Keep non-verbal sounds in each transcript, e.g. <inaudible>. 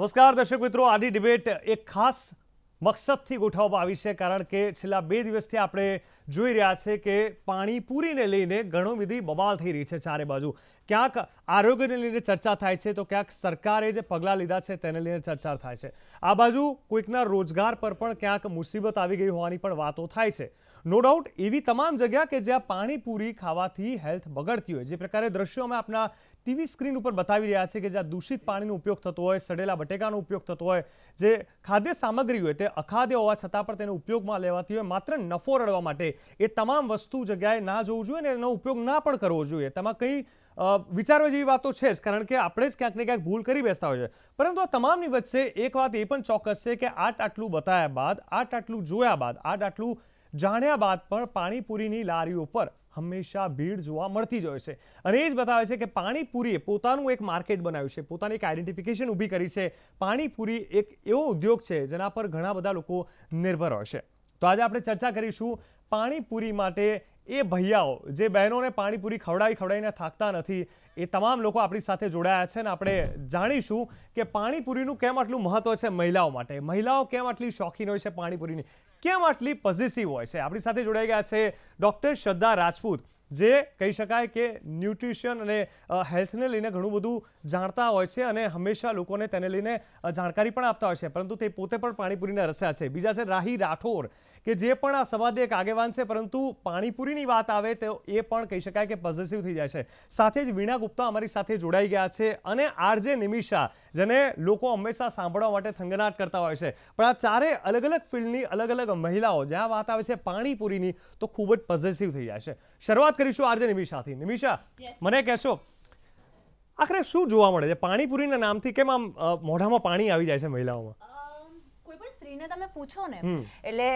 નમસ્કાર દર્શક મિત્રો આની ડિબેટ એક ખાસ મકસદથી ગોઠવવામાં આવી છે કારણ કે છેલ્લા બે દિવસથી આપણે જોઈ રહ્યા છે કે પાણીપુરીને લઈને ઘણો વિધિ બબાલ થઈ રહી છે ચારે બાજુ ક્યાંક આરોગ્યને લઈને ચર્ચા થાય છે તો ક્યાંક સરકારે જે પગલાં લીધા છે તેને લઈને ચર્ચા થાય છે આ બાજુ કોઈકના રોજગાર પર પણ ક્યાંક મુસીબત આવી ગઈ હોવાની પણ વાતો થાય છે નો ડાઉટ એવી તમામ જગ્યા કે જ્યાં પાણીપુરી ખાવાથી હેલ્થ બગડતી હોય જે પ્રકારે દ્રશ્યો અમે આપણા ટીવી સ્ક્રીન ઉપર બતાવી રહ્યા છે કે જ્યાં દૂષિત પાણીનો ઉપયોગ થતો હોય સડેલા બટેકાનો ઉપયોગ થતો હોય જે ખાદ્ય સામગ્રી હોય તે અખાદ્ય હોવા છતાં પણ તેને ઉપયોગમાં લેવાતી હોય માત્ર નફો રડવા માટે એ તમામ વસ્તુ જગ્યાએ ના જવું જોઈએ અને એનો ઉપયોગ ના પણ કરવો જોઈએ તેમાં કંઈ વિચારવા જેવી વાતો છે જ કારણ કે આપણે જ ક્યાંક ને ક્યાંક ભૂલ કરી બેસતા હોય છે પરંતુ આ તમામની વચ્ચે એક વાત એ પણ ચોક્કસ છે કે આટ આટલું બતાવ્યા બાદ આટ આટલું જોયા બાદ આટ આટલું જાણ્યા બાદ પણ પાણીપુરીની લારીઓ પર હંમેશા ભીડ જોવા મળતી જ હોય છે અને એ જ બતાવે છે કે પાણીપુરીએ પોતાનું એક માર્કેટ બનાવ્યું છે પોતાની એક આઈડેન્ટિફિકેશન ઊભી કરી છે પાણીપુરી એક એવો ઉદ્યોગ છે જેના પર ઘણા બધા લોકો નિર્ભર હોય છે તો આજે આપણે ચર્ચા કરીશું પાણીપુરી માટે એ ભૈયાઓ જે બહેનોને પાણીપુરી ખવડાવી ખવડાવીને થાકતા નથી એ તમામ લોકો આપણી સાથે જોડાયા છે ને આપણે જાણીશું કે પાણીપુરીનું કેમ આટલું મહત્વ છે મહિલાઓ માટે મહિલાઓ કેમ આટલી શોખીન હોય છે પાણીપુરીની કેમ આટલી પોઝિટિવ હોય છે આપણી સાથે જોડાઈ ગયા છે ડૉક્ટર શ્રદ્ધા રાજપૂત જે કહી શકાય કે ન્યુટ્રિશન અને હેલ્થને લઈને ઘણું બધું જાણતા હોય છે અને હંમેશા લોકોને તેને લઈને જાણકારી પણ આપતા હોય છે પરંતુ તે પોતે પણ પાણીપુરીના રસ્યા છે બીજા છે રાહી રાઠોર કે જે પણ આ સમાજને એક આગેવાન છે પરંતુ પાણીપુરીની વાત આવે તો એ પણ કહી શકાય કે પોઝિટિવ થઈ જાય છે સાથે જ વીણા ગુપ્તા અમારી સાથે જોડાઈ ગયા છે અને આરજે નિમિષા જેને લોકો હંમેશા સાંભળવા માટે થંગનાટ કરતા હોય છે પણ આ ચારે અલગ અલગ ફિલ્ડની અલગ અલગ મહિલાઓ જ્યાં વાત આવે છે પાણીપુરીની તો ખૂબ જ પોઝેસિવ થઈ જાય છે શરૂઆત કરીશું આરજે નિમિષાથી નિમિષા મને કહેશો આખરે શું જોવા મળે છે પાણીપુરીના નામથી કેમ આમ મોઢામાં પાણી આવી જાય છે મહિલાઓમાં એને તમે પૂછો ને એટલે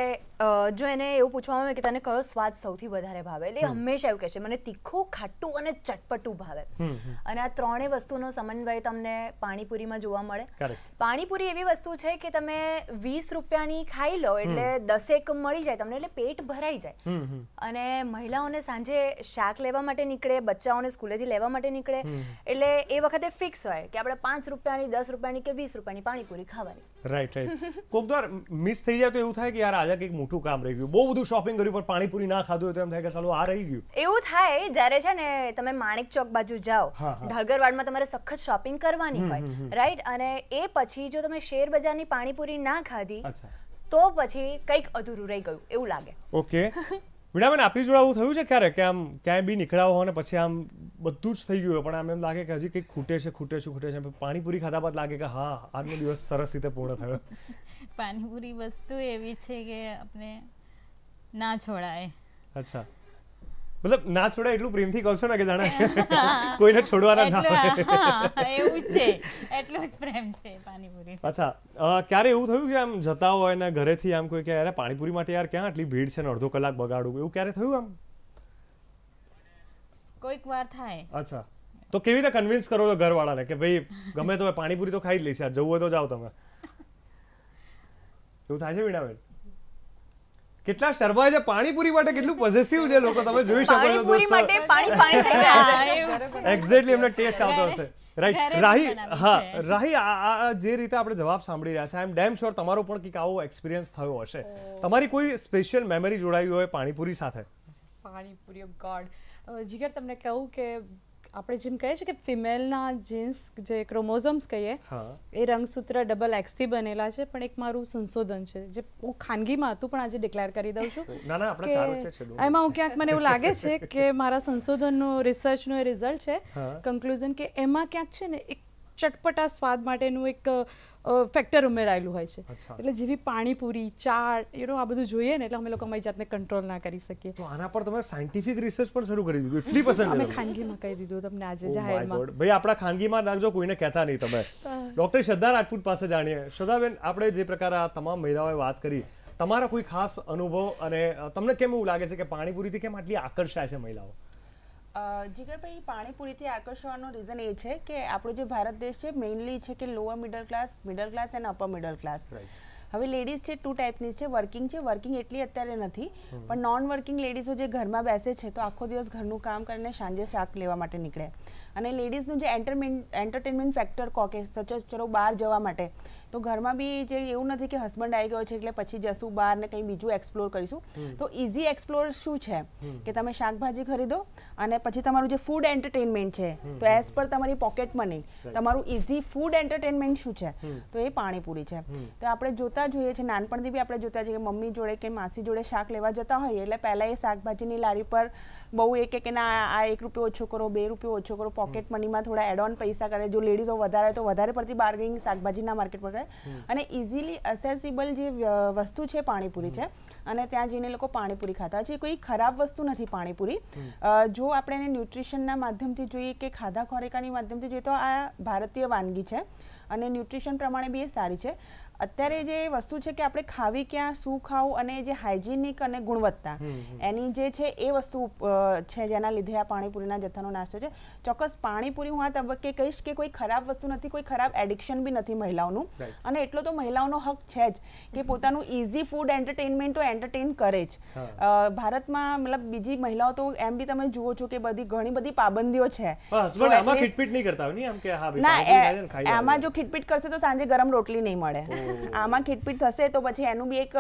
જો એને એવું પૂછવામાં આવે કે તને કયો સ્વાદ સૌથી વધારે ભાવે એટલે હંમેશા એવું કહે છે મને તીખું ખાટું અને ચટપટું ભાવે અને આ ત્રણેય વસ્તુનો સમન્વય તમને પાણીપુરીમાં જોવા મળે પાણીપુરી એવી વસ્તુ છે કે તમે વીસ રૂપિયાની ખાઈ લો એટલે દસેક મળી જાય તમને એટલે પેટ ભરાઈ જાય અને મહિલાઓને સાંજે શાક લેવા માટે નીકળે બચ્ચાઓને સ્કૂલેથી લેવા માટે નીકળે એટલે એ વખતે ફિક્સ હોય કે આપણે પાંચ રૂપિયાની દસ રૂપિયાની કે વીસ રૂપિયાની પાણીપુરી ખાવાની રાઈટ રાઈટ કોકવાર મિસ થઈ જાય તો એવું થાય કે યાર આજે કંઈક મોટું કામ રહી ગયું બહુ બધું શોપિંગ કર્યું પણ પાણીપુરી ના ખાધું તો એમ થાય કે ચાલો આ રહી ગયું એવું થાય જ્યારે છે ને તમે માણેક ચોક બાજુ જાઓ ઢગરવાડમાં તમારે સખત શોપિંગ કરવાની હોય રાઈટ અને એ પછી જો તમે શેર બજારની પાણીપુરી ના ખાધી તો પછી કંઈક અધૂરું રહી ગયું એવું લાગે ઓકે <laughs> મીરાબેન આપણી જોડે આવું થયું છે ક્યારે કે આમ ક્યાંય બી નીકળાવો હોય ને પછી આમ બધું જ થઈ ગયું પણ આમ એમ લાગે કે હજી કંઈક ખૂટે છે ખૂટે છે ખૂટે છે પાણીપુરી ખાધા બાદ લાગે કે હા આજનો દિવસ સરસ રીતે પૂર્ણ થયો પાણીપુરી વસ્તુ એવી છે કે આપણે ના છોડાય અચ્છા મતલબ ના છોડે એટલું પ્રેમથી કહો ને કે જાણે કોઈને છોડવાના ના હોય એવું છે એટલો જ પ્રેમ છે પાણીપુરી અચ્છા ક્યારે એવું થયું કે આમ જતા હોય ને ઘરેથી આમ કોઈ કે અરે પાણીપુરી માટે યાર ક્યાં આટલી ભીડ છે ને અડધો કલાક બગાડું એવું ક્યારે થયું આમ કોઈક વાર થાય અચ્છા તો કેવી રીતે કન્વિન્સ કરો છો ઘરવાળાને કે ભાઈ ગમે તો પાણીપુરી તો ખાઈ જ લઈશ યાર જવું હોય તો જાઓ તમે એવું થાય છે વીણાબેન કેટલા શર્મા છે પાણીપુરી માટે કેટલું પોઝેસિવ છે લોકો તમે જોઈ શકો છો દોસ્તો એક્ઝેક્ટલી એમને ટેસ્ટ આવતો હશે રાઈટ રાહી હા રાહી આ જે રીતે આપણે જવાબ સાંભળી રહ્યા છે આઈ એમ ડેમ શ્યોર તમારો પણ કંઈક આવો એક્સપિરિયન્સ થયો હશે તમારી કોઈ સ્પેશિયલ મેમરી જોડાયું હોય પાણીપુરી સાથે પાણીપુરી ગોડ oh જીગર તમને કહું કે આપણે જેમ કહીએ છીએ કે ફિમેલના જીન્સ જે ક્રોમોઝોમ્સ કહીએ એ રંગસૂત્ર ડબલ એક્સથી બનેલા છે પણ એક મારું સંશોધન છે જે હું ખાનગીમાં હતું પણ આજે ડિક્લેર કરી દઉં છું <laughs> કે એમાં હું ક્યાંક મને એવું લાગે છે કે મારા સંશોધનનું રિસર્ચનું એ રિઝલ્ટ છે કન્ક્લુઝન કે એમાં ક્યાંક છે ને એક ચટપટા સ્વાદ માટેનું એક ફેક્ટર ઉમેરાયેલું હોય છે એટલે જેવી પાણીપુરી ચાટ એનો આ બધું જોઈએ ને એટલે અમે લોકો અમારી જાતને કંટ્રોલ ના કરી શકીએ તો આના પર તમે સાયન્ટિફિક રિસર્ચ પણ શરૂ કરી દીધું એટલી પસંદ અમે ખાનગીમાં કહી દીધું તમને આજે oh જાહેરમાં ભાઈ આપણા ખાનગીમાં નાખજો કોઈને કહેતા નહીં તમે ડોક્ટર શ્રદ્ધા રાજપૂત પાસે જાણીએ શ્રદ્ધાબેન આપણે જે પ્રકાર આ તમામ મહિલાઓએ વાત કરી તમારા કોઈ ખાસ અનુભવ અને તમને કેમ એવું લાગે છે કે પાણીપુરીથી કેમ આટલી આકર્ષાય છે મહિલાઓ જીગરભાઈ પાણીપુરીથી આકર્ષવાનો રીઝન એ છે કે આપણો જે ભારત દેશ છે મેઇનલી છે કે lower middle class middle class and upper middle class હવે લેડીઝ છે ટુ ટાઈપની છે વર્કિંગ છે વર્કિંગ એટલી અત્યારે નથી પણ નોન વર્કિંગ લેડીઝો જે ઘરમાં બેસે છે તો આખો દિવસ ઘરનું કામ કરીને સાંજે શાક લેવા માટે નીકળે અને લેડીઝનું જે એન્ટરમેન એન્ટરટેનમેન્ટ ફેક્ટર કહો કે ચલો બહાર જવા માટે તો ઘરમાં બી જે એવું નથી કે હસબન્ડ આવી ગયો છે એટલે પછી જશું બહાર ને કંઈ બીજું એક્સપ્લોર કરીશું તો ઇઝી એક્સપ્લોર શું છે કે તમે શાકભાજી ખરીદો અને પછી તમારું જે ફૂડ એન્ટરટેનમેન્ટ છે તો એઝ પર તમારી પોકેટ મની તમારું ઇઝી ફૂડ એન્ટરટેનમેન્ટ શું છે તો એ પાણીપુરી છે તો આપણે જોતા જોઈએ છે નાનપણથી બી આપણે જોતા જઈએ મમ્મી જોડે કે માસી જોડે શાક લેવા જતા હોઈએ એટલે પહેલાં એ શાકભાજીની લારી પર બહુ એક કે ના આ એક રૂપિયો ઓછો કરો બે રૂપિયો ઓછો કરો પોકેટ મનીમાં થોડા એડ ઓન પૈસા કરે જો લેડીઝો વધારે તો વધારે પડતી બાર્ગેનિંગ શાકભાજીના માર્કેટ પર વગર અને ઇઝીલી એસેસિબલ જે વસ્તુ છે પાણીપુરી છે અને ત્યાં જઈને લોકો પાણીપુરી ખાતા છે કોઈ ખરાબ વસ્તુ નથી પાણીપુરી જો આપણે એને ન્યુટ્રિશનના માધ્યમથી જોઈએ કે ખાધા ખોરાકાની માધ્યમથી જોઈએ તો આ ભારતીય વાનગી છે અને ન્યુટ્રિશન પ્રમાણે બી એ સારી છે અત્યારે જે વસ્તુ છે કે આપણે ખાવી ક્યાં શું ખાવું અને જે હાઇજીનિક અને ગુણવત્તા એની જે છે એ વસ્તુ છે જેના લીધે આ પાણીપુરીના જથ્થાનો નાસ્તો છે ચોક્કસ પાણીપુરી હું આ તબક્કે કહીશ કે કોઈ ખરાબ વસ્તુ નથી કોઈ ખરાબ એડિક્શન બી નથી મહિલાઓનું અને એટલો તો મહિલાઓનો હક છે જ કે પોતાનું ઇઝી ફૂડ એન્ટરટેનમેન્ટ તો એન્ટરટેન કરે જ ભારતમાં મતલબ બીજી મહિલાઓ તો એમ બી તમે જુઓ છો કે બધી ઘણી બધી પાબંદીઓ છે આમાં જો ખીટપીટ કરશે તો સાંજે ગરમ રોટલી નહીં મળે આમાં ખીટપીટ થશે તો પછી એનું બી એક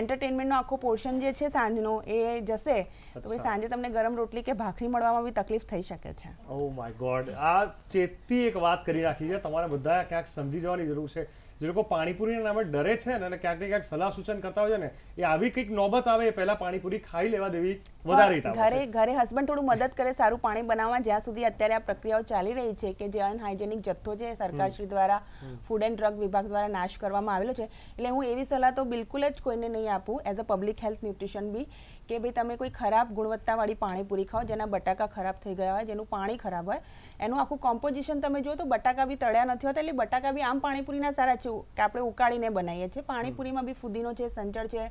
એન્ટરટેનમેન્ટનો આખો પોર્શન જે છે સાંજનો એ જશે તો સાંજે તમને ગરમ રોટલી કે ભાખરી મળવામાં બી તકલીફ થઈ શકે છે ઓ માય ગોડ આ ચેતતી એક વાત કરી રાખી છે તમારે બધા ક્યાંક સમજી જવાની જરૂર છે જે લોકો પાણીપુરીના નામે ડરે છે ને ક્યાંક ને ક્યાંક સલાહ સૂચન કરતા હોય છે ને એ આવી કંઈક નોબત આવે એ પહેલા પાણીપુરી ખાઈ લેવા દેવી વધારે ઘરે ઘરે હસબન્ડ થોડું મદદ કરે સારું પાણી બનાવવા જ્યાં સુધી અત્યારે આ પ્રક્રિયાઓ ચાલી રહી છે કે જે અનહાઇજેનિક જથ્થો છે સરકારશ્રી દ્વારા ફૂડ એન્ડ ડ્રગ વિભાગ દ્વારા નાશ કરવામાં આવેલો છે એટલે હું એવી સલાહ તો બિલકુલ જ કોઈને નહીં આપું as a public health nutrition બી કે ભાઈ તમે કોઈ ખરાબ ગુણવત્તાવાળી પાણીપુરી ખાઓ જેના બટાકા ખરાબ થઈ ગયા હોય જેનું પાણી ખરાબ હોય એનું આખું કોમ્પોઝિશન તમે જો તો બટાકા બી તળ્યા નથી હોતા એટલે બટાકા બી આમ પાણીપુરીના સારા છે કે આપણે ઉકાળીને બનાવીએ છીએ પાણીપુરીમાં બી ફુદીનો છે સંચળ છે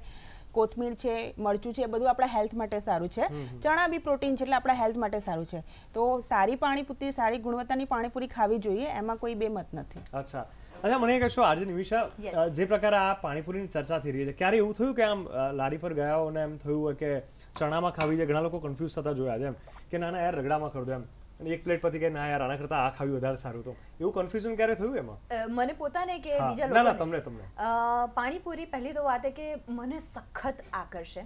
કોથમીર છે મરચું છે એ બધું આપણા હેલ્થ માટે સારું છે ચણા બી પ્રોટીન છે એટલે આપણા હેલ્થ માટે સારું છે તો સારી પાણીપુરી સારી ગુણવત્તાની પાણીપુરી ખાવી જોઈએ એમાં કોઈ બે મત નથી અચ્છા અચ્છા મને કહેશો આજે નિમિષા જે પ્રકારે આ પાણીપુરીની ચર્ચા થઈ રહી છે ક્યારે એવું થયું કે આમ લારી પર ગયા અને એમ થયું હોય કે ચણામાં ખાવી છે ઘણા લોકો કન્ફ્યુઝ થતા જોયા છે એમ કે ના ના યાર રગડામાં ખરીદો એમ અને એક પ્લેટ પરથી કે ના યાર આના કરતાં આ ખાવી વધારે સારું હતું એવું કન્ફ્યુઝન ક્યારે થયું એમાં મને પોતાને કે બીજા લોકોને ના તમને તમને પાણીપુરી પહેલી તો વાત કે મને સખત આકર્ષે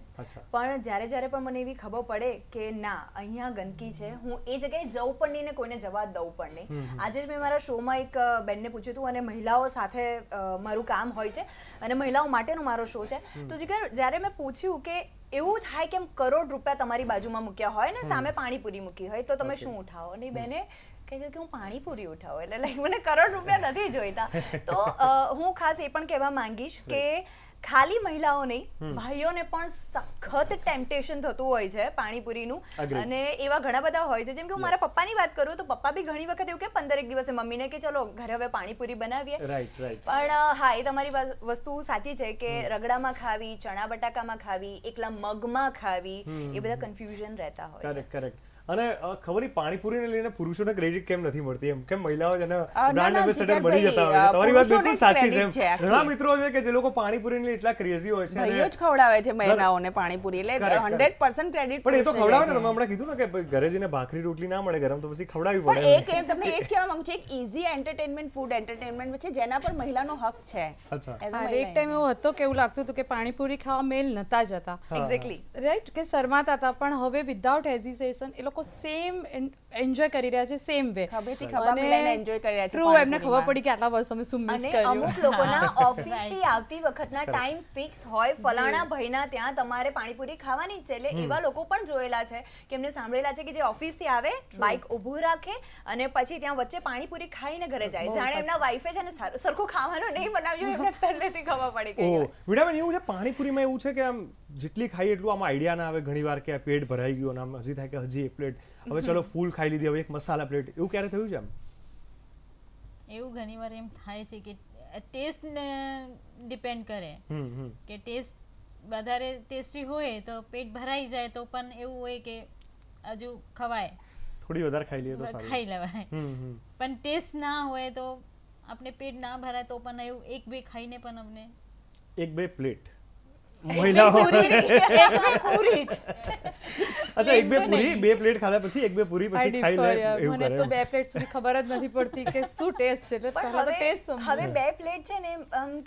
પણ જ્યારે જ્યારે પણ મને એવી ખબર પડે કે ના અહીંયા ગંદકી છે હું એ જગ્યાએ જવું પણ નહીં ને કોઈને જવા દઉં પણ નહીં આજે જ મેં મારા શોમાં એક બેનને પૂછ્યું હતું અને મહિલાઓ સાથે મારું કામ હોય છે અને મહિલાઓ માટેનો મારો શો છે તો જ્યારે મેં પૂછ્યું કે એવું થાય કેમ કરોડ રૂપિયા તમારી બાજુમાં મૂક્યા હોય ને સામે પાણીપુરી મૂકી હોય તો તમે શું ઉઠાવો અને બેને કે કે હું પાણીપુરી ઉઠાવું એટલે લાઈક મને કરોડ રૂપિયા નથી જોઈતા તો હું ખાસ એ પણ કહેવા માંગીશ કે ખાલી મહિલાઓ નહીં ભાઈઓને પણ સખત ટેમ્પટેશન થતું હોય છે પાણીપુરીનું અને એવા ઘણા બધા હોય છે જેમ કે હું મારા પપ્પાની વાત કરું તો પપ્પા બી ઘણી વખત એવું કે પંદર એક દિવસે મમ્મીને કે ચલો ઘરે હવે પાણીપુરી બનાવીએ પણ હા એ તમારી વસ્તુ સાચી છે કે રગડામાં ખાવી ચણા બટાકામાં ખાવી એકલા મગમાં ખાવી એ બધા કન્ફ્યુઝન રહેતા હોય કરેક્ટ કરેક્ટ અને ખબર પાણીપુરીને લઈને પુરુષોને ક્રેડિટ કેમ નથી મળતી એમ કેમ મહિલાઓ જેને બ્રાન્ડ એમ્બેસેડર બની જતા હોય તમારી વાત બિલકુલ સાચી છે ઘણા મિત્રો છે કે જે લોકો પાણીપુરીને એટલા ક્રેઝી હોય છે ભાઈઓ જ ખવડાવે છે મહિલાઓને પાણીપુરી એટલે 100% ક્રેડિટ પણ એ તો ખવડાવે ને તમે હમણાં કીધું ને કે ઘરે જઈને ભાખરી રોટલી ના મળે ગરમ તો પછી ખવડાવી પડે એક એમ તમને એ જ કહેવા માંગુ છું એક ઈઝી એન્ટરટેનમેન્ટ ફૂડ એન્ટરટેનમેન્ટ છે જેના પર મહિલાનો હક છે અચ્છા એક ટાઈમ એવો હતો કે એવું લાગતું હતું કે પાણીપુરી ખાવા મેલ નતા જતા એક્ઝેક્ટલી રાઈટ કે શરમાતા હતા પણ હવે વિધાઉટ હેઝિટેશન એ લોકો લોકો સેમ એન્જોય કરી રહ્યા છે સેમ વે ખભેથી ખભા મિલાઈને એન્જોય કરી રહ્યા છે ટ્રુ એમને ખબર પડી કે આટલા વર્ષ અમે શું મિસ કર્યું અમુક લોકોના ઓફિસથી <laughs> આવતી વખતના ટાઈમ ફિક્સ હોય ફલાણા ભાઈના ત્યાં તમારે પાણીપુરી ખાવાની છે એટલે એવા લોકો પણ જોયેલા છે કે એમને સાંભળેલા છે કે જે ઓફિસ થી આવે બાઈક ઊભું રાખે અને પછી ત્યાં વચ્ચે પાણીપુરી ખાઈને ઘરે જાય જાણે એમના વાઈફે છે ને સરખું ખાવાનું નહીં બનાવ્યું એમને પહેલેથી ખબર પડી ગઈ વિડાબેન એવું છે પાણીપુરીમાં એવું છે કે આમ જેટલી ખાઈ એટલું આમ આઈડિયા ના આવે ઘણી વાર કે પેટ ભરાઈ ગયું અને આમ હજી થાય કે હજી પ્લેટ હવે ચલો ફૂલ ખાઈ લીધી હવે એક મસાલા પ્લેટ એવું ક્યારે થયું છે આમ એવું ઘણીવાર એમ થાય છે કે ટેસ્ટ ડિપેન્ડ કરે કે ટેસ્ટ વધારે ટેસ્ટી હોય તો પેટ ભરાઈ જાય તો પણ એવું હોય કે હજુ ખવાય થોડી વધારે ખાઈ લઈએ તો સારું ખાઈ લેવાય પણ ટેસ્ટ ના હોય તો આપણે પેટ ના ભરાય તો પણ એવું એક બે ખાઈને પણ અમને એક બે પ્લેટ મહિલાઓ <laughs> અચ્છા એક બે પૂરી બે પ્લેટ ખાધા પછી એક બે પૂરી પછી ખાઈ લે એવું મને તો બે પ્લેટ સુધી ખબર જ નથી પડતી કે શું ટેસ્ટ છે એટલે પહેલા તો ટેસ્ટ સમજ હવે બે પ્લેટ છે ને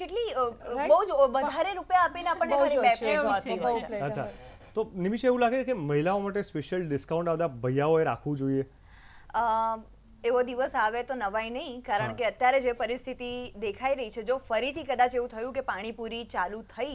કેટલી બહુ જ વધારે રૂપિયા આપીને આપણને ખાલી બે પ્લેટ મળતી અચ્છા તો નિમિષ એવું લાગે કે મહિલાઓ માટે સ્પેશિયલ ડિસ્કાઉન્ટ આવતા ભૈયાઓએ રાખવું જોઈએ એવો દિવસ આવે તો નવાઈ નહીં કારણ કે અત્યારે જે પરિસ્થિતિ દેખાઈ રહી છે જો ફરીથી કદાચ એવું થયું કે પાણીપુરી ચાલુ થઈ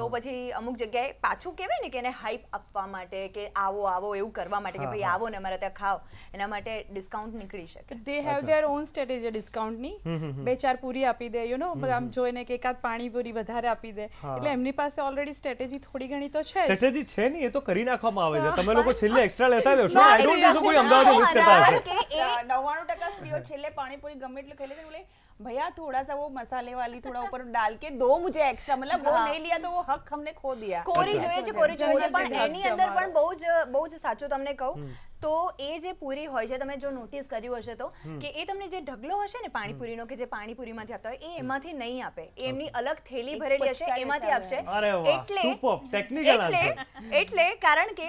તો પછી અમુક જગ્યાએ પાછું કહેવાય ને કે એને હાઈપ આપવા માટે કે આવો આવો એવું કરવા માટે કે ભાઈ આવો ને અમારે ત્યાં ખાઓ એના માટે ડિસ્કાઉન્ટ નીકળી શકે they have their own strategy ડિસ્કાઉન્ટની બે ચાર પૂરી આપી દે યુ નો આમ જોઈને કે એકાદ પાણીપુરી વધારે આપી દે એટલે એમની પાસે ઓલરેડી સ્ટ્રેટેજી થોડી ઘણી તો છે સ્ટ્રેટેજી છે નહીં એ તો કરી નાખવામાં આવે છે તમે લોકો છેલ્લે એક્સ્ટ્રા લેતા રહેશો આઈ ડોન્ટ નો કોઈ અમદાવાદ મિસ કરતા હશે नव्वाणु टका स्त्रियों छेले पानीपुरी गमे એટલું ખાઈ લે બોલે भैया थोड़ा सा वो मसाले वाली थोड़ा ऊपर डाल के दो मुझे एक्स्ट्रा मतलब वो नहीं लिया तो वो हक हमने खो दिया કોરી જોઈએ છે કોરી જોઈએ છે પણ એની અંદર પણ બહુ જ બહુ જ સાચું તમને કહું તો એ જે પૂરી હોય છે તમે જો નોટિસ કર્યું હશે તો કે એ તમને જે ઢગલો હશે ને પાણીપુરીનો કે જે પાણીપુરીમાંથી આપતા હોય એ એમાંથી નહીં આપે એમની અલગ થેલી ભરેલી હશે એમાંથી આપશે એટલે એટલે કારણ કે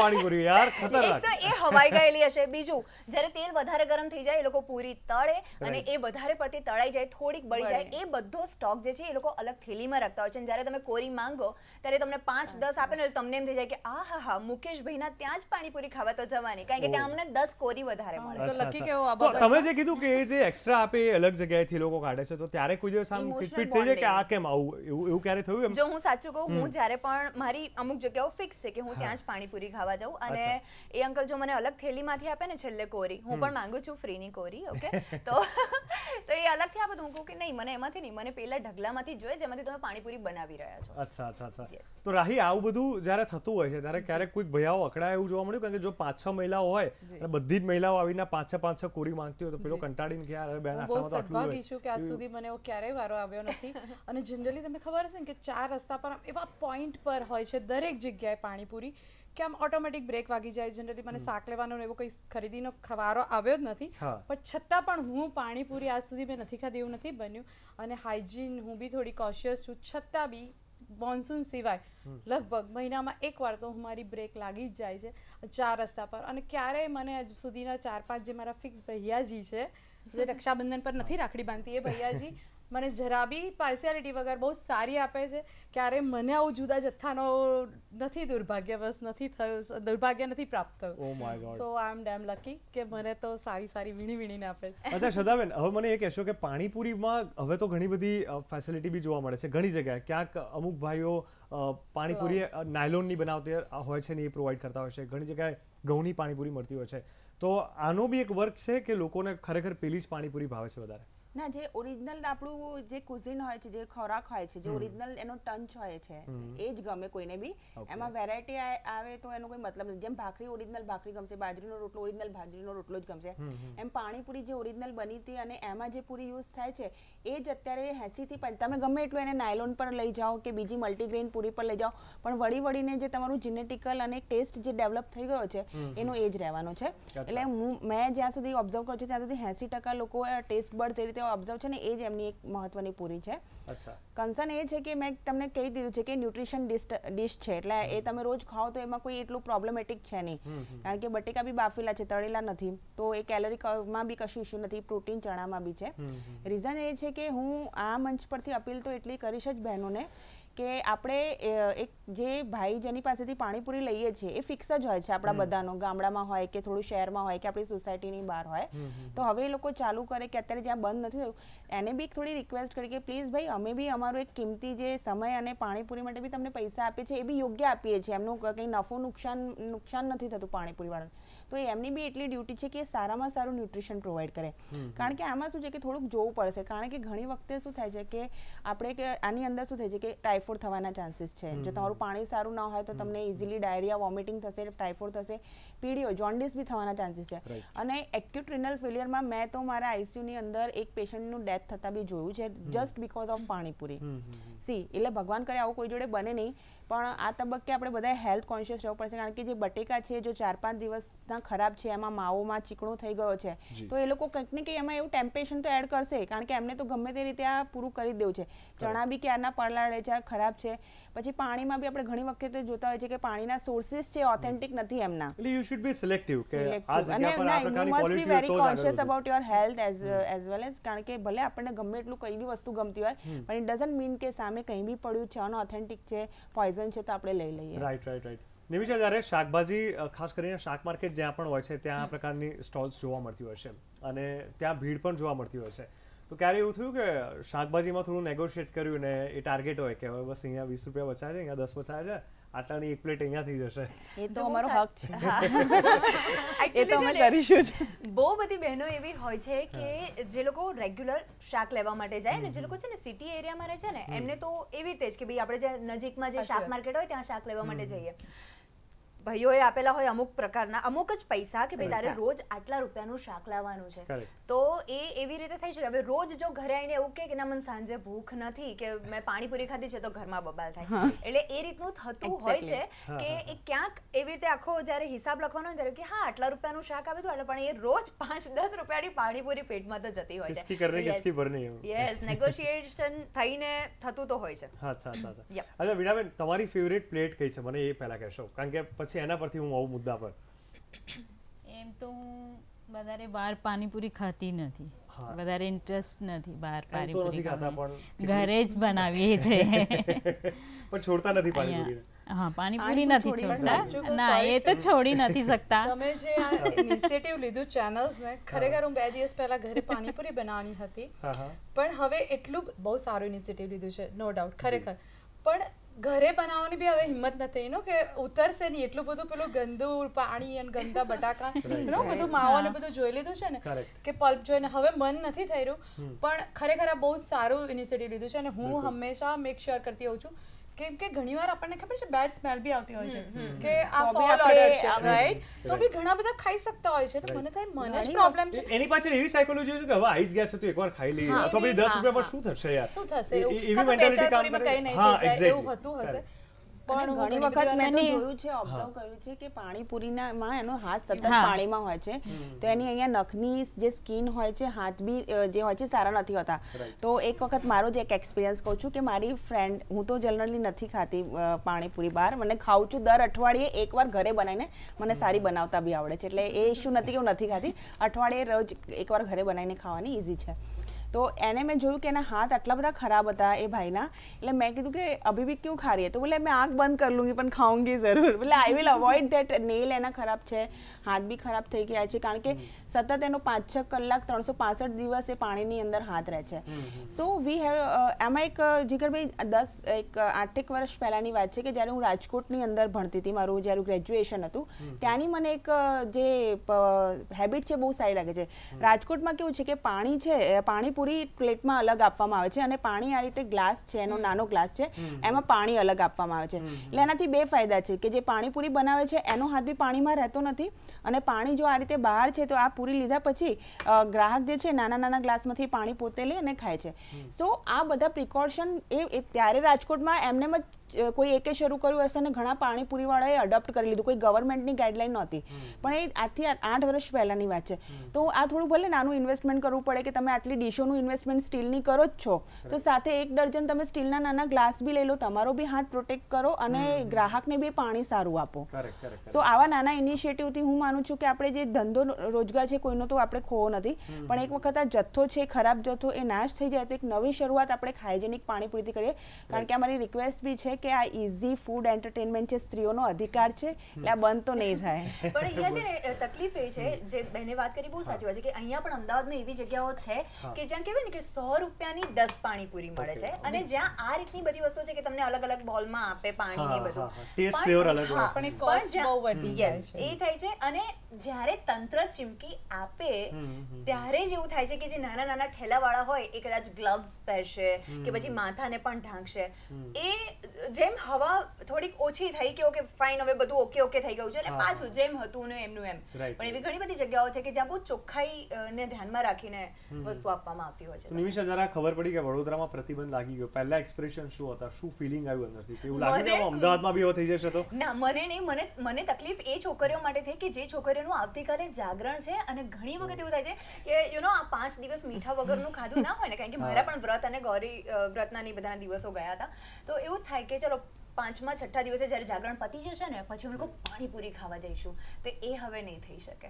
પાણીપુરી યાર <laughs> ખતરનાક એ હવાઈ ગયેલી હશે બીજું જ્યારે તેલ વધારે ગરમ થઈ જાય એ લોકો પૂરી તળે અને એ વધારે પડતી તળાઈ જાય થોડીક બળી જાય એ બધો સ્ટોક જે છે એ લોકો અલગ થેલીમાં રાખતા હોય છે જ્યારે તમે કોરી માંગો ત્યારે તમને પાંચ દસ આપે ને તમને એમ થઈ જાય કે આ હા હા મુકેશભાઈના ત્યાં જ પાણીપુરી ખાવા તો જવાની કારણ કે ત્યાં અમને દસ કોરી વધારે મળે તો લકી કેવો આ તમે જે કીધું કે જે એક્સ્ટ્રા આપે અલગ જગ્યાએથી લોકો કાઢે છે તો ત્યારે કોઈ દિવસ આમ પિટપિટ થઈ જાય કે આ કેમ આવું એવું એવું ક્યારે થયું એમ જો હું સાચું કહું હું જ્યારે પણ મારી અમુક જગ્યાઓ ફિક્સ છે કે હું ત્યાં જ પાણીપુરી ખાવા જાઉં અને એ અંકલ જો મને અલગ થેલીમાંથી આપે ને છેલ્લે કોરી હું પણ માંગુ છું ફ્રીની કોરી ઓકે <laughs> તો તો એ અલગથી આપે તો હું કહું કે નહીં મને એમાંથી નહીં મને પેલા ઢગલામાંથી જોઈએ જેમાંથી તમે પાણીપુરી બનાવી રહ્યા છો અચ્છા અચ્છા અચ્છા તો રાહી આવું બધું જ્યારે થતું હોય છે ત્યારે ક્યારેક કોઈક ભયાઓ અકળાય એવું જોવા મળ્યું કારણ કે જો પાંચ છ મહિલાઓ હોય અને બધી જ મહિલાઓ આવીને પાંચ છ પાંચ છ કોરી માંગતી હોય તો પેલો કંટાળીને કે યાર બેન બહુ સદભાગી છું કે આજ સુધી મને એવો ક્યારેય વારો આવ્યો નથી <laughs> અને જનરલી તમને ખબર હશે ને કે ચાર રસ્તા પર એવા પોઈન્ટ પર હોય છે દરેક જગ્યાએ પાણીપુરી કે આમ ઓટોમેટિક બ્રેક વાગી જાય જનરલી મને શાક લેવાનો એવો કોઈ ખરીદીનો ખવારો આવ્યો જ નથી પણ છતાં પણ હું પાણીપુરી આજ સુધી મેં નથી ખાધી એવું નથી બન્યું અને હાઇજીન હું બી થોડી કોશિયસ છું છતાં બી મોન્સૂન સિવાય લગભગ મહિનામાં એક વાર તો મારી બ્રેક લાગી જ જાય છે ચાર રસ્તા પર અને ક્યારેય મને આજ સુધીના ચાર પાંચ જે મારા ફિક્સ ભૈયાજી છે જે રક્ષાબંધન પર નથી રાખડી બાંધતી એ ભૈયાજી મને જરા બી પાર્સિયાલિટી વગર બહુ સારી આપે છે ક્યારે મને આવું જુદા જથ્થાનો નથી દુર્ભાગ્યવશ નથી થયું દુર્ભાગ્ય નથી પ્રાપ્ત થયું સો આઈ એમ ડેમ લકી કે મને તો સારી સારી વીણી વીણીને આપે છે અચ્છા શ્રદ્ધાબેન હવે મને એ કહેશો કે પાણીપુરીમાં હવે તો ઘણી બધી ફેસિલિટી બી જોવા મળે છે ઘણી જગ્યાએ ક્યાંક અમુક ભાઈઓ પાણીપુરી નાયલોનની બનાવતી હોય છે ને એ પ્રોવાઈડ કરતા હોય છે ઘણી જગ્યાએ ઘઉંની પાણીપુરી મળતી હોય છે તો આનો બી એક વર્ક છે કે લોકોને ખરેખર પેલી જ પાણીપુરી ભાવે છે વધારે ના જે ઓરિજિનલ આપણું જે કુઝિન હોય છે જે ખોરાક હોય છે જે ઓરિજિનલ એનો ટંચ હોય છે એ જ ગમે કોઈને બી એમાં વેરાયટી આવે તો એનો કોઈ મતલબ નથી જેમ ભાખરી ઓરિજિનલ ભાખરી ગમશે બાજરીનો રોટલો ઓરિજિનલ બાજરીનો રોટલો જ ગમશે એમ પાણીપુરી જે ઓરિજિનલ બની હતી અને એમાં જે પૂરી યુઝ થાય છે એ જ અત્યારે થી પણ તમે ગમે એટલું એને નાયલોન પર લઈ જાઓ કે બીજી મલ્ટીગ્રેન પૂરી પર લઈ જાઓ પણ વળી વળીને જે તમારું જીનેટિકલ અને ટેસ્ટ જે ડેવલપ થઈ ગયો છે એનો એ જ રહેવાનો છે એટલે હું મેં જ્યાં સુધી ઓબ્ઝર્વ કરું છું ત્યાં સુધી એંસી ટકા લોકો ટેસ્ટ બર્ડ એ રીતે રીતે ઓબ્ઝર્વ છે ને એ જ એમની એક મહત્વની પૂરી છે કન્સર્ન એ છે કે મેં તમને કહી દીધું છે કે ન્યુટ્રિશન ડિશ છે એટલે એ તમે રોજ ખાઓ તો એમાં કોઈ એટલું પ્રોબ્લેમેટિક છે નહીં કારણ કે બટેકા બી બાફેલા છે તળેલા નથી તો એ કેલરીમાં બી કશું ઇશ્યુ નથી પ્રોટીન ચણામાં બી છે રીઝન એ છે કે હું આ મંચ પરથી અપીલ તો એટલી કરીશ જ બહેનોને કે આપણે એક જે ભાઈ જેની પાસેથી પાણીપુરી લઈએ છીએ એ ફિક્સ જ હોય છે આપણા બધાનો ગામડામાં હોય કે થોડું શહેરમાં હોય કે આપણી સોસાયટીની બહાર હોય તો હવે એ લોકો ચાલુ કરે કે અત્યારે જ્યાં બંધ નથી થયું એને બી થોડી રિક્વેસ્ટ કરી કે પ્લીઝ ભાઈ અમે બી અમારો એક કિંમતી જે સમય અને પાણીપુરી માટે બી તમને પૈસા આપે છે એ બી યોગ્ય આપીએ છીએ એમનું કંઈ નફો નુકસાન નુકસાન નથી થતું પાણીપુરીવાળાને તો એમની બી એટલી ડ્યુટી છે કે સારામાં સારું ન્યુટ્રિશન પ્રોવાઈડ કરે કારણ કે આમાં શું છે કે થોડુંક જોવું પડશે કારણ કે ઘણી વખતે શું થાય છે કે આપણે કે આની અંદર શું થાય છે કે ટાઇફોઇડ થવાના ચાન્સીસ છે જો તમારું પાણી સારું ના હોય તો તમને ઇઝીલી ડાયરિયા વોમિટિંગ થશે ટાઇફોઇડ થશે પીડીઓ જોન્ડિસ બી થવાના ચાન્સીસ છે અને એક્યુટ રિનલ ફેલિયરમાં મેં તો મારા આઈસીયુની અંદર એક પેશન્ટનું ડેથ થતા બી જોયું છે જસ્ટ બિકોઝ ઓફ પાણીપુરી સી એટલે ભગવાન કરે આવું કોઈ જોડે બને નહીં પણ આ તબક્કે આપણે બધા હેલ્થ કોન્શિયસ રહેવું પડશે કારણ કે જે બટેકા છે જો ચાર પાંચ દિવસના ખરાબ છે એમાં માવોમાં ચીકણો થઈ ગયો છે તો એ લોકો કંઈક ને કંઈક એમાં એવું ટેમ્પેશન તો એડ કરશે કારણ કે એમને તો ગમે તે રીતે આ પૂરું કરી દેવું છે ચણા બી ક્યારના પડલાડે છે ખરાબ છે પછી પાણીમાં બી આપણે ઘણી વખતે જોતા હોય છે કે પાણીના સોર્સિસ છે ઓથેન્ટિક નથી એમના એટલે યુ શુડ બી સિલેક્ટિવ કે આ જગ્યા પર આ very conscious about your health as as well as કારણ કે ભલે આપણને ગમે એટલું કઈ બી વસ્તુ ગમતી હોય પણ ઇટ ડઝન્ટ મીન કે સામે કંઈ બી પડ્યું છે અનઓથેન્ટિક છે પોઈઝન રિઝન છે તો આપણે લઈ લઈએ રાઈટ રાઈટ રાઈટ નિમિષા જ્યારે શાકભાજી ખાસ કરીને શાક માર્કેટ જ્યાં પણ હોય છે ત્યાં આ પ્રકારની સ્ટોલ્સ જોવા મળતી હોય છે અને ત્યાં ભીડ પણ જોવા મળતી હોય છે તો ક્યારે એવું થયું કે શાકભાજીમાં થોડું નેગોશિએટ કર્યું ને એ ટાર્ગેટ હોય કે હવે બસ અહીંયા વીસ રૂપિયા બચાવે છે અહીંયા દસ બચાવે છે આટાણી એક પ્લેટ અહીંયાથી જશે એ તો અમારો હક છે એ તો અમે કરીશું બહુ બધી બહેનો એવી હોય છે કે જે લોકો રેગ્યુલર શાક લેવા માટે જાય ને જે લોકો છે ને સિટી એરિયામાં રહે છે ને એમને તો એવી રીતે જ કે ભાઈ આપણે જે નજીકમાં જે શાક માર્કેટ હોય ત્યાં શાક લેવા માટે જઈએ ભાઈઓએ આપેલા હોય અમુક પ્રકારના અમુક જ પૈસા કે ભાઈ તારે રોજ આટલા રૂપિયાનું શાક લાવવાનું છે તો એ એવી રીતે થઈ શકે હવે રોજ જો ઘરે આવીને એવું કે ના મને સાંજે ભૂખ નથી કે મેં પાણીપુરી ખાધી છે તો ઘરમાં બબાલ થાય એટલે એ રીતનું થતું હોય છે કે એ ક્યાંક એવી રીતે આખો જ્યારે હિસાબ લખવાનો હોય ત્યારે કે હા આટલા રૂપિયાનું શાક આવ્યું હતું પણ એ રોજ પાંચ દસ રૂપિયાની પાણીપુરી પેટમાં તો જતી હોય છે યસ નેગોશિએશન થઈને થતું તો હોય છે અચ્છા અચ્છા અચ્છા વિડાબેન તમારી ફેવરેટ પ્લેટ કઈ છે મને એ પહેલા કહેશો કારણ કે પછી છે એના પરથી હું આવું મુદ્દા પર એમ તો હું વધારે બહાર પાણીપુરી ખાતી નથી વધારે ઇન્ટરેસ્ટ નથી બહાર પાણીપુરી ખાતા પણ ઘરે જ બનાવીએ <laughs> છે પણ છોડતા નથી પાણીપુરી હા પાણીપુરી નથી છોડતા ના એ તો છોડી નથી શકતા તમે જે આ ઇનિશિયેટિવ લીધું ચેનલ્સ ને ખરેખર હું બે દિવસ પહેલા ઘરે પાણીપુરી બનાવવાની હતી પણ હવે એટલું બહુ સારું ઇનિશિયેટિવ લીધું છે નો ડાઉટ ખરેખર પણ ઘરે બનાવવાની બી હવે હિંમત નથી એનો કે ઉતરશે નહીં એટલું બધું પેલું ગંદુ પાણી અને ગંદા બટાકા <laughs> બધું માવો ને બધું જોઈ લીધું છે ને કે પલ્પ જોઈને હવે મન નથી થઈ રહ્યું પણ ખરેખર આ બહુ સારું ઇનિશિયેટિવ લીધું છે અને હું હંમેશા મેક શ્યોર કરતી હોઉં છું કેમ કે ઘણીવાર આપણને ખબર છે બેડ સ્મેલ બી આવતી હોય છે કે આ ફોલ ઓર્ડર છે રાઈટ તો બી ઘણા બધા ખાઈ શકતા હોય છે એટલે મને થાય મને જ પ્રોબ્લેમ છે એની પાછળ એવી સાયકોલોજી છે કે હવે આઈસ ગેસ છે તો એકવાર ખાઈ લઈએ અથવા ભાઈ 10 રૂપિયા પર શું થશે યાર શું થશે એવી મેન્ટાલિટી કામ કરે હા એવું હતું હશે પણ ઘણી વખત મેં જોયું છે ઓબ્ઝર્વ કર્યું છે કે પાણીપુરીના એનો હાથ સતત પાણીમાં હોય છે તો એની અહીંયા નખની જે સ્કિન હોય છે હાથ બી જે હોય છે સારા નથી હોતા તો એક વખત મારો જ એક એક્સપિરિયન્સ કહું છું કે મારી ફ્રેન્ડ હું તો જનરલી નથી ખાતી પાણીપુરી બહાર મને ખાઉં છું દર અઠવાડિયે એકવાર ઘરે બનાવીને મને સારી બનાવતા બી આવડે છે એટલે એ ઇશ્યુ નથી કે હું નથી ખાતી અઠવાડિયે રોજ એકવાર ઘરે બનાવીને ખાવાની ઇઝી છે તો એને મેં જોયું કે એના હાથ આટલા બધા ખરાબ હતા એ ભાઈના એટલે મેં કીધું કે અભી બી ક્યું ખારી રહી તો બોલે મેં આંખ બંધ કર લુંગી પણ ખાઉંગી જરૂર એટલે આઈ વિલ અવોઇડ ધેટ નેલ એના ખરાબ છે હાથ બી ખરાબ થઈ ગયા છે કારણ કે સતત એનો પાંચ છ કલાક ત્રણસો પાસઠ દિવસ એ પાણીની અંદર હાથ રહે છે સો વી હેવ એમાં એક જીગરભાઈ દસ એક આઠેક વર્ષ પહેલાંની વાત છે કે જ્યારે હું રાજકોટની અંદર ભણતી હતી મારું જ્યારે ગ્રેજ્યુએશન હતું ત્યાંની મને એક જે હેબિટ છે બહુ સારી લાગે છે રાજકોટમાં કેવું છે કે પાણી છે પાણી પૂરી પ્લેટમાં અલગ આપવામાં આવે છે અને પાણી આ રીતે ગ્લાસ છે એનો નાનો ગ્લાસ છે એમાં પાણી અલગ આપવામાં આવે છે એટલે એનાથી બે ફાયદા છે કે જે પાણીપુરી બનાવે છે એનો હાથ બી પાણીમાં રહેતો નથી અને પાણી જો આ રીતે બહાર છે તો આ પૂરી લીધા પછી ગ્રાહક જે છે નાના નાના ગ્લાસમાંથી પાણી પોતે લે અને ખાય છે સો આ બધા પ્રિકોશન એ ત્યારે રાજકોટમાં એમને જ કોઈ એકે શરૂ કર્યું હશે અને ઘણા પાણીપુરી વાળાએ અડોપ્ટ કરી લીધું કોઈ ગવર્મેન્ટની ગાઈડલાઈન નહોતી પણ એ આજથી આઠ વર્ષ પહેલાંની વાત છે તો આ થોડું ભલે નાનું ઇન્વેસ્ટમેન્ટ કરવું પડે કે તમે આટલી ડીશોનું ઇન્વેસ્ટમેન્ટ સ્ટીલની કરો જ છો તો સાથે એક ડર્જન તમે સ્ટીલના નાના ગ્લાસ બી લઈ લો તમારો બી હાથ પ્રોટેક્ટ કરો અને ગ્રાહકને બી પાણી સારું આપો સો આવા નાના ઇનિશિયેટિવથી હું માનું છું કે આપણે જે ધંધો રોજગાર છે કોઈનો તો આપણે ખોવો નથી પણ એક વખત આ જથ્થો છે ખરાબ જથ્થો એ નાશ થઈ જાય તો એક નવી શરૂઆત આપણે હાઇજેનિક પાણીપુરીથી કરીએ કારણ કે અમારી રિક્વેસ્ટ બી છે કે આ ઇઝી ફૂડ એન્ટરટેનમેન્ટ છે સ્ત્રીઓનો અધિકાર છે એટલે આ બંધ તો નહીં થાય <laughs> પણ અહીંયા છે ને તકલીફ એ છે જે બહેને વાત કરી બહુ સાચી વાત છે કે અહીંયા પણ અમદાવાદમાં એવી જગ્યાઓ છે કે જ્યાં કહેવાય ને કે સો રૂપિયાની દસ પાણીપુરી મળે છે અને જ્યાં આ રીતની બધી વસ્તુ છે કે તમને અલગ અલગ બોલમાં આપે પાણી ને બધું ટેસ્ટ ફ્લેવર કોસ્ટ બહુ વધી યસ એ થાય છે અને જ્યારે તંત્ર ચીમકી આપે ત્યારે જ એવું થાય છે કે જે નાના નાના ઠેલાવાળા હોય એ કદાચ ગ્લવ્સ પહેરશે કે પછી માથાને પણ ઢાંકશે એ જેમ હવા થોડીક ઓછી થઈ કે ઓકે ફાઇન હવે બધું ઓકે ઓકે થઈ ગયું છે એટલે પાછું જેમ હતું ને એમનું એમ પણ એવી ઘણી બધી જગ્યાઓ છે કે જ્યાં બહુ ચોખ્ખાઈ ને ધ્યાનમાં રાખીને વસ્તુ આપવામાં આવતી હોય છે નિમિષા જરા ખબર પડી કે વડોદરામાં પ્રતિબંધ લાગી ગયો પહેલા એક્સપ્રેશન શું હતા શું ફિલિંગ આવ્યું અંદરથી એવું લાગ્યું કે અમદાવાદમાં બી એવો થઈ જશે તો ના મને નહીં મને મને તકલીફ એ છોકરીઓ માટે થઈ કે જે છોકરીઓનું આવતીકાલે જાગરણ છે અને ઘણી વખત એવું થાય છે કે યુ નો આ પાંચ દિવસ મીઠા વગરનું ખાધું ના હોય ને કારણ કે મારા પણ વ્રત અને ગૌરી વ્રતના ની બધાના દિવસો ગયા હતા તો એવું થાય કે કે ચલો પાંચમા છઠ્ઠા દિવસે જ્યારે જાગરણ પતી જશે ને પછી અમે લોકો પાણીપુરી ખાવા જઈશું તો એ હવે નહીં થઈ શકે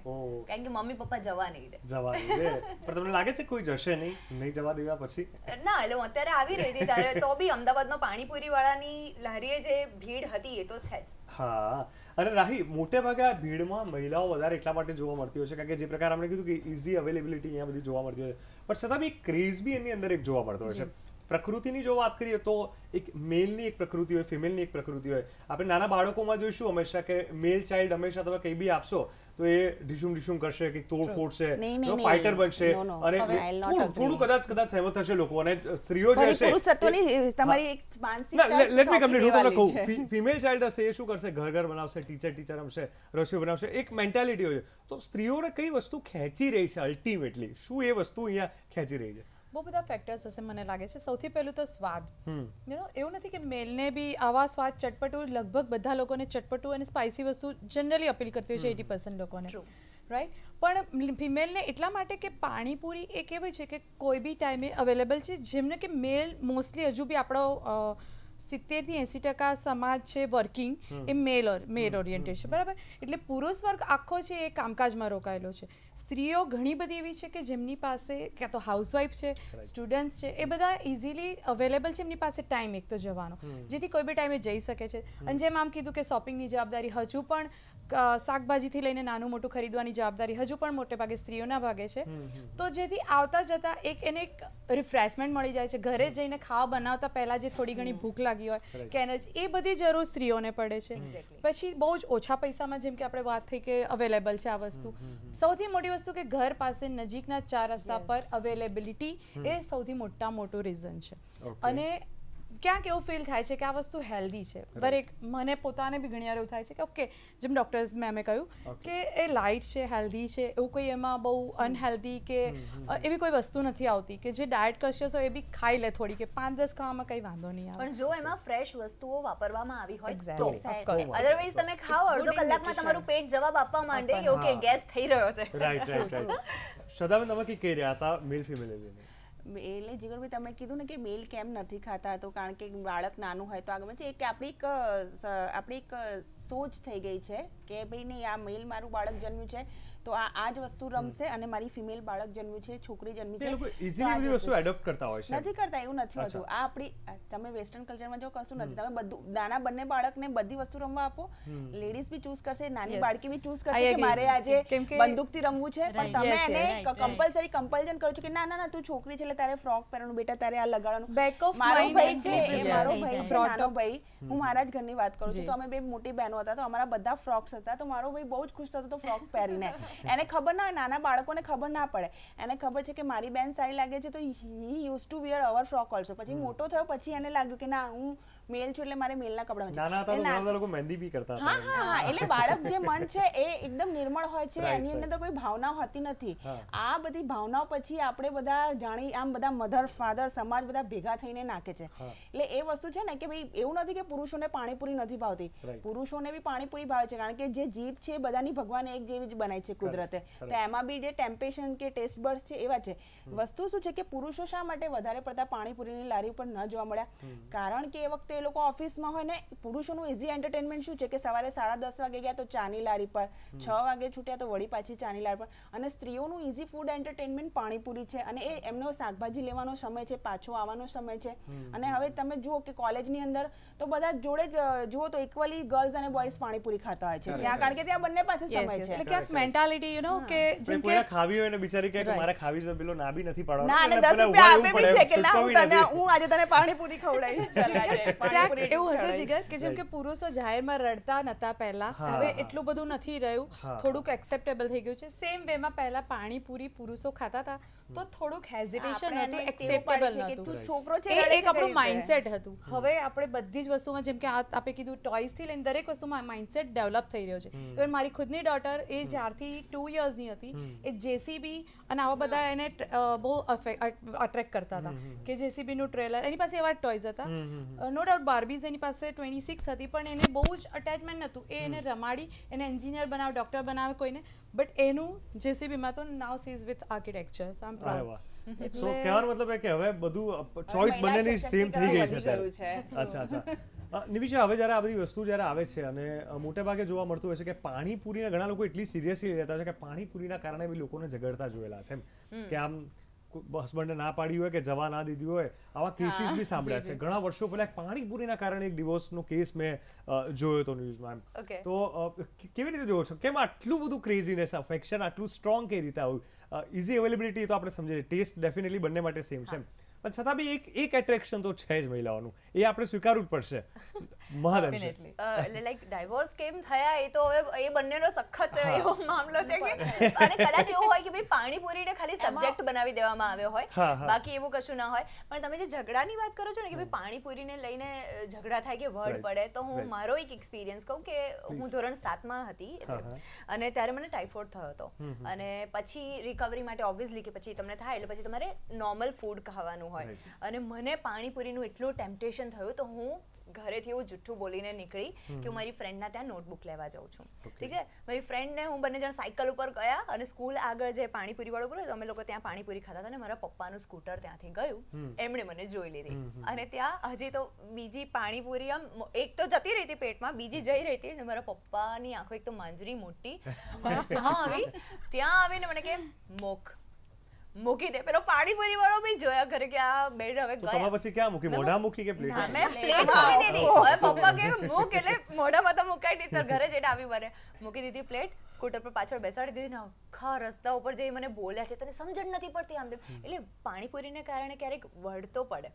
કારણ કે મમ્મી પપ્પા જવા નહીં દે જવા નહીં દે પણ તમને લાગે છે કોઈ જશે નહીં નહીં જવા દેવા પછી ના એટલે હું અત્યારે આવી રહી હતી ત્યારે તો બી અમદાવાદમાં પાણીપુરી વાળાની લહેરીએ જે ભીડ હતી એ તો છે જ હા અરે રાહી મોટે ભાગે આ ભીડમાં મહિલાઓ વધારે એટલા માટે જોવા મળતી હોય છે કારણ કે જે પ્રકાર અમને કીધું કે ઇઝી અવેલેબિલિટી અહીંયા બધી જોવા મળતી હોય છે પણ છતાં બી ક્રેઝ બી એની અંદર એક જોવા મળતો હોય છે પ્રકૃતિની જો વાત કરીએ તો એક મેલની એક પ્રકૃતિ હોય ફિમેલની એક પ્રકૃતિ હોય આપણે નાના બાળકોમાં જોઈશું હંમેશા કે મેલ ચાઇલ્ડ હંમેશા તમે કંઈ બી આપશો તો એ ઢીસુમ ઢીસુમ કરશે કે તોડ ફોડશે ફાઇટર બનશે અને થોડું કદાચ કદાચ સહેમત થશે લોકો અને સ્ત્રીઓ જે છે તમારી એક લેટ મી કમ્પ્લીટ હું તમને કહું ફિમેલ ચાઇલ્ડ હશે એ શું કરશે ઘર ઘર બનાવશે ટીચર ટીચર રમશે રસોઈ બનાવશે એક મેન્ટેલિટી હોય તો સ્ત્રીઓને કઈ વસ્તુ ખેંચી રહી છે અલ્ટિમેટલી શું એ વસ્તુ અહીંયા ખેંચી રહી છે બહુ બધા ફેક્ટર્સ હશે મને લાગે છે સૌથી પહેલું તો સ્વાદ યુ નો એવું નથી કે મેલને બી આવા સ્વાદ ચટપટું લગભગ બધા લોકોને ચટપટું અને સ્પાઇસી વસ્તુ જનરલી અપીલ કરતી હોય છે એટી પર્સન્ટ લોકોને રાઈટ પણ ફિમેલને એટલા માટે કે પાણીપુરી એ કેવી છે કે કોઈ બી ટાઈમે અવેલેબલ છે જેમને કે મેલ મોસ્ટલી હજુ બી આપણો સિત્તેરથી એંસી ટકા સમાજ છે વર્કિંગ એ મેલ મેલ ઓરિએન્ટેડ બરાબર એટલે પુરુષ વર્ગ આખો છે એ કામકાજમાં રોકાયેલો છે સ્ત્રીઓ ઘણી બધી એવી છે કે જેમની પાસે ક્યાં તો હાઉસવાઈફ છે સ્ટુડન્ટ્સ છે એ બધા ઇઝીલી અવેલેબલ છે એમની પાસે ટાઈમ એક તો જવાનો જેથી કોઈ બી ટાઈમે જઈ શકે છે અને જેમ આમ કીધું કે શોપિંગની જવાબદારી હજુ પણ શાકભાજીથી લઈને નાનું મોટું ખરીદવાની જવાબદારી હજુ પણ મોટે ભાગે સ્ત્રીઓના ભાગે છે તો જેથી આવતા જતાં એક એને એક રિફ્રેશમેન્ટ મળી જાય છે ઘરે જઈને ખાવા બનાવતા પહેલાં જે થોડી ઘણી ભૂખ લાગી હોય કે એનર્જી એ બધી જરૂર સ્ત્રીઓને પડે છે પછી બહુ જ ઓછા પૈસામાં જેમ કે આપણે વાત થઈ કે અવેલેબલ છે આ વસ્તુ સૌથી મોટી વસ્તુ કે ઘર પાસે નજીકના ચાર રસ્તા પર અવેલેબિલિટી એ સૌથી મોટા મોટું રીઝન છે અને ક્યાંક એવું ફીલ થાય છે કે આ વસ્તુ હેલ્ધી છે દરેક મને પોતાને બી ઘણી વાર એવું થાય છે કે ઓકે જેમ ડૉક્ટર્સ મેમે કહ્યું કે એ લાઇટ છે હેલ્ધી છે એવું કોઈ એમાં બહુ અનહેલ્ધી કે એવી કોઈ વસ્તુ નથી આવતી કે જે ડાયટ કોન્શિયસ હોય એ બી ખાઈ લે થોડી કે પાંચ દસ ખાવામાં કંઈ વાંધો નહીં આવે પણ જો એમાં ફ્રેશ વસ્તુઓ વાપરવામાં આવી હોય તો અધરવાઇઝ તમે ખાઓ અડધો કલાકમાં તમારું પેટ જવાબ આપવા માંડે કે ઓકે ગેસ થઈ રહ્યો છે રાઈટ રાઈટ રાઈટ સદાબેન તમે કહી રહ્યા હતા મેલ ફિમેલ એટલે જીગરભાઈ તમે કીધું ને કે મેલ કેમ નથી ખાતા તો કારણ કે બાળક નાનું હોય તો આગળ છે એક આપણી એક આપણી એક સોચ થઈ ગઈ છે કે ભાઈ નહીં આ મેલ મારું બાળક જન્મ્યું છે તો આ આ જ વસ્તુ રમશે અને મારી ફિમેલ બાળક જન્મ્યું છે છોકરી જન્મી છે લોકો ઇઝીલી બધી વસ્તુ એડોપ્ટ કરતા હોય છે નથી કરતા એવું નથી હોતું આ આપણી તમે વેસ્ટર્ન કલ્ચરમાં જો કશું નથી તમે બધું નાના બંને બાળકને બધી વસ્તુ રમવા આપો લેડીઝ બી ચૂઝ કરશે નાની બાળકી બી ચૂઝ કરશે કે મારે આજે બંદૂકથી રમવું છે પણ તમે એને કમ્પલસરી કમ્પલઝન કરો છો કે ના ના ના તું છોકરી છે એટલે તારે ફ્રોક પહેરવાનું બેટા તારે આ લગાડવાનું બેક ઓફ મારો ભાઈ છે એ મારો ભાઈ છે નાનો ભાઈ હું મારા જ ઘરની વાત કરું છું તો અમે બે મોટી બહેનો હતા તો અમારા બધા ફ્રોક્સ હતા તો મારો ભાઈ બહુ જ ખુશ થતો તો ફ્રોક પહેરીને એને ખબર ના હોય નાના બાળકોને ખબર ના પડે એને ખબર છે કે મારી બેન સારી લાગે છે તો he use to wear our frock also પછી મોટો થયો પછી એને લાગ્યું કે ના હું મેલ છું એટલે મારે મેલના કપડાં નાના હતા તો ઘણા લોકો મહેંદી બી કરતા હતા હા હા એટલે બાળક જે મન છે એ એકદમ નિર્મળ હોય છે એની અંદર કોઈ ભાવના હોતી નથી આ બધી ભાવનાઓ પછી આપણે બધા જાણી આમ બધા મધર ફાધર સમાજ બધા ભેગા થઈને નાખે છે એટલે એ વસ્તુ છે ને કે ભાઈ એવું નથી કે પુરુષોને પાણીપુરી નથી ભાવતી પુરુષોને બી પાણીપુરી ભાવે છે કારણ કે જે જીભ છે બધાની ભગવાન એક જેવી જ બનાવી છે કુદરતે તો એમાં બી જે ટેમ્પેશન કે ટેસ્ટ બર્ડ છે એવા છે વસ્તુ શું છે કે પુરુષો શા માટે વધારે પડતા પાણીપુરીની લારી ઉપર ન જોવા મળ્યા કારણ કે એ વખતે લોકો ઓફિસમાં હોય ને પુરુષોનું ઇઝી એન્ટરટેનમેન્ટ શું છે કે સવારે સાડા દસ વાગે ગયા તો ચાની લારી પર છ વાગે છૂટ્યા તો વળી પાછી ચાની લારી પર અને સ્ત્રીઓનું ઇઝી ફૂડ એન્ટરટેનમેન્ટ પાણીપુરી છે અને એ એમનો શાકભાજી લેવાનો સમય છે પાછો આવવાનો સમય છે અને હવે તમે જુઓ કે કોલેજની અંદર તો બધા જોડે જ જુઓ તો ઇક્વલી ગર્લ્સ અને બોયઝ પાણીપુરી ખાતા હોય છે ત્યાં કારણ કે ત્યાં બંને પાસે સમય છે એટલે ક્યાંક મેન્ટાલિટી યુ નો કે જેમ કે ખાવી હોય ને બિચારી કે મારે ખાવી છે પેલો ના નથી પાડવાનો ના અને 10 રૂપિયા આપે છે કે ના હું તને હું આજે તને પાણીપુરી ખવડાવીશ <laughs> ક્યાંક એવું હશે જીગર કે જેમ કે પુરુષો જાહેરમાં રડતા નતા પહેલા હવે એટલું બધું નથી રહ્યું થોડુંક એક્સેપ્ટેબલ થઈ ગયું છે સેમ વેમાં પહેલા પાણીપુરી પુરુષો ખાતા હતા તો થોડુંક હેઝિટેશન હતું એક્સેપ્ટેબલ નહોતું છોકરો છે એક આપણું માઇન્ડસેટ હતું હવે આપણે બધી જ વસ્તુમાં જેમ કે આપણે કીધું ટોયસ થી લઈને દરેક વસ્તુમાં માઇન્ડસેટ ડેવલપ થઈ રહ્યો છે ઇવન મારી ખુદની ડોટર એ જ્યારથી ટુ યર્સની હતી એ જેસીબી અને આવા બધા એને બહુ અટ્રેક્ટ કરતા હતા કે જેસીબી નું ટ્રેલર એની પાસે એવા ટોયઝ હતા નો ઓર બાર્બીઝ એની પાસે ટ્વેન્ટી સિક્સ હતી પણ એને બહુ જ અટેચમેન્ટ નહોતું એ એને રમાડી એને એન્જિનિયર બનાવે ડૉક્ટર બનાવે કોઈને બટ એનું જેસીબીમાં તો નાવ સીઝ વિથ આર્કિટેક્ચર આમ સો કહેવાનો મતલબ એ કે હવે બધું ચોઇસ બંનેની સેમ થઈ ગઈ છે અચ્છા અચ્છા નિવિશા હવે જ્યારે આ બધી વસ્તુ જ્યારે આવે છે અને મોટે ભાગે જોવા મળતું હોય છે કે પાણીપુરીને ઘણા લોકો એટલી સિરિયસલી લેતા છે કે પાણીપુરીના કારણે બી લોકોને ઝઘડતા જોયેલા છે કે આમ હસબન્ડે ના પાડી હોય કે જવા ના દીધી હોય આવા કેસીસ બી સાંભળ્યા છે ઘણા વર્ષો પહેલા પાણીપુરીના કારણે એક ડિવોર્સનો કેસ મેં જોયો હતો ન્યૂઝમાં એમ તો કેવી રીતે જોવો છો કેમ આટલું બધું ક્રેઝીનેસ અફેક્શન આટલું સ્ટ્રોંગ કેવી રીતે આવ્યું ઇઝી અવેલેબિલિટી તો આપણે સમજીએ ટેસ્ટ ડેફિનેટલી બંને માટે સેમ છે પણ છતાં બી એક એક એટ્રેક્શન તો છે જ મહિલાઓનું એ આપણે સ્વીકારવું જ પડશે એટલે લાઈક ડાયવોર્સ કેમ થયા એ તો હવે એ બંનેનો સખત એવો મામલો છે કે અને કદાચ એવું હોય કે ભાઈ પાણીપુરીને ખાલી સબ્જેક્ટ બનાવી દેવામાં આવ્યો હોય બાકી એવું કશું ના હોય પણ તમે જે ઝઘડાની વાત કરો છો ને કે ભાઈ પાણીપુરીને લઈને ઝઘડા થાય કે વર્ડ પડે તો હું મારો એક એક્સપિરિયન્સ કહું કે હું ધોરણ સાતમાં હતી અને ત્યારે મને ટાઇફોઇડ થયો હતો અને પછી રિકવરી માટે ઓબ્વિયસલી કે પછી તમને થાય એટલે પછી તમારે નોર્મલ ફૂડ ખાવાનું હોય અને મને પાણીપુરીનું એટલું ટેમ્પટેશન થયું તો હું ઘરેથી હું જુઠ્ઠું બોલીને નીકળી કે હું મારી ફ્રેન્ડના ત્યાં નોટબુક લેવા જાઉં છું ઠીક છે મારી ફ્રેન્ડને હું બંને જણ સાયકલ ઉપર ગયા અને સ્કૂલ આગળ જે પાણીપુરી વાળો તો અમે લોકો ત્યાં પાણીપુરી ખાતા હતા અને મારા પપ્પાનું સ્કૂટર ત્યાંથી ગયું એમણે મને જોઈ લીધી અને ત્યાં હજી તો બીજી પાણીપુરી આમ એક તો જતી રહી હતી પેટમાં બીજી જઈ રહી હતી અને મારા પપ્પાની આંખો એક તો માંજરી મોટી ત્યાં <laughs> આવી ત્યાં આવીને મને કે મોખ મૂકી દે પેલો પાણીપુરી વાળો બી જોયા કરે કે આ બેડ હવે ગયા તમે પછી ક્યાં મૂકી મોઢા મૂકી કે પ્લેટ મેં પ્લેટ મૂકી દીધી હવે પપ્પા કે મૂક એટલે મોઢામાં તો મુકાઈ દીધી ઘરે જઈને આવી મને મૂકી દીધી પ્લેટ સ્કૂટર પર પાછળ બેસાડી દીધી ને આખા રસ્તા ઉપર જઈ મને બોલ્યા છે તને સમજણ નથી પડતી આમ એટલે પાણીપુરી ને કારણે ક્યારેક વળતો પડે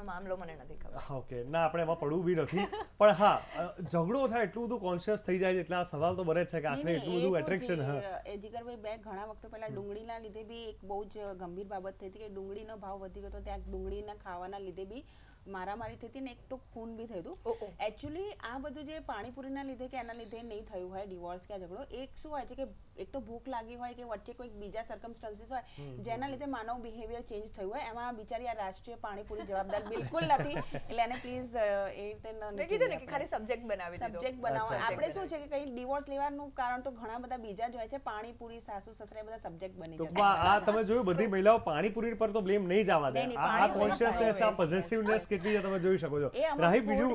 નો મામલો મને નથી ખબર ઓકે ના આપણે એમાં પડવું બી નથી પણ હા ઝઘડો થાય એટલું બધું કોન્શિયસ થઈ જાય એટલે આ સવાલ તો બને છે કે આખરે એટલું બધું એટ્રેક્શન હા એ જીગરભાઈ બે ઘણા વખત પહેલા ડુંગળીના લીધે લીધે બી એક બહુ જ ગંભીર બાબત થઈ હતી કે ડુંગળીનો ભાવ વધી ગયો તો ત્યાં ડુંગળીના ખાવાના લીધે બી મારામારી થઈ હતી ને એક તો ખૂન બી થયું હતું એકચ્યુઅલી આ બધું જે પાણીપુરીના લીધે કે એના લીધે નહીં થયું હોય ડિવોર્સ કે ઝઘડો એક શું હોય છે કે એક તો ભૂખ લાગી હોય કે વચ્ચે કોઈક બીજા સર્કમસ્ટન્સીસ હોય જેના લીધે માનવ બિહેવિયર ચેન્જ થયું હોય એમાં બિચારી આ રાષ્ટ્રીય પાણીપુરી જવાબદાર બિલકુલ નથી એટલે એને પ્લીઝ એ રીતે ખાલી સબ્જેક્ટ બનાવી સબ્જેક્ટ બનાવવા આપણે શું છે કે કઈ ડિવોર્સ લેવાનું કારણ તો ઘણા બધા બીજા જ હોય છે પાણીપુરી સાસુ સસરા બધા સબ્જેક્ટ બની જાય આ તમે જોયું બધી મહિલાઓ પાણીપુરી પર તો બ્લેમ નહીં જવા દે આ કોન્શિયસનેસ આ પોઝિટિવનેસ કેટલી તમે જોઈ શકો છો રાહી બીજું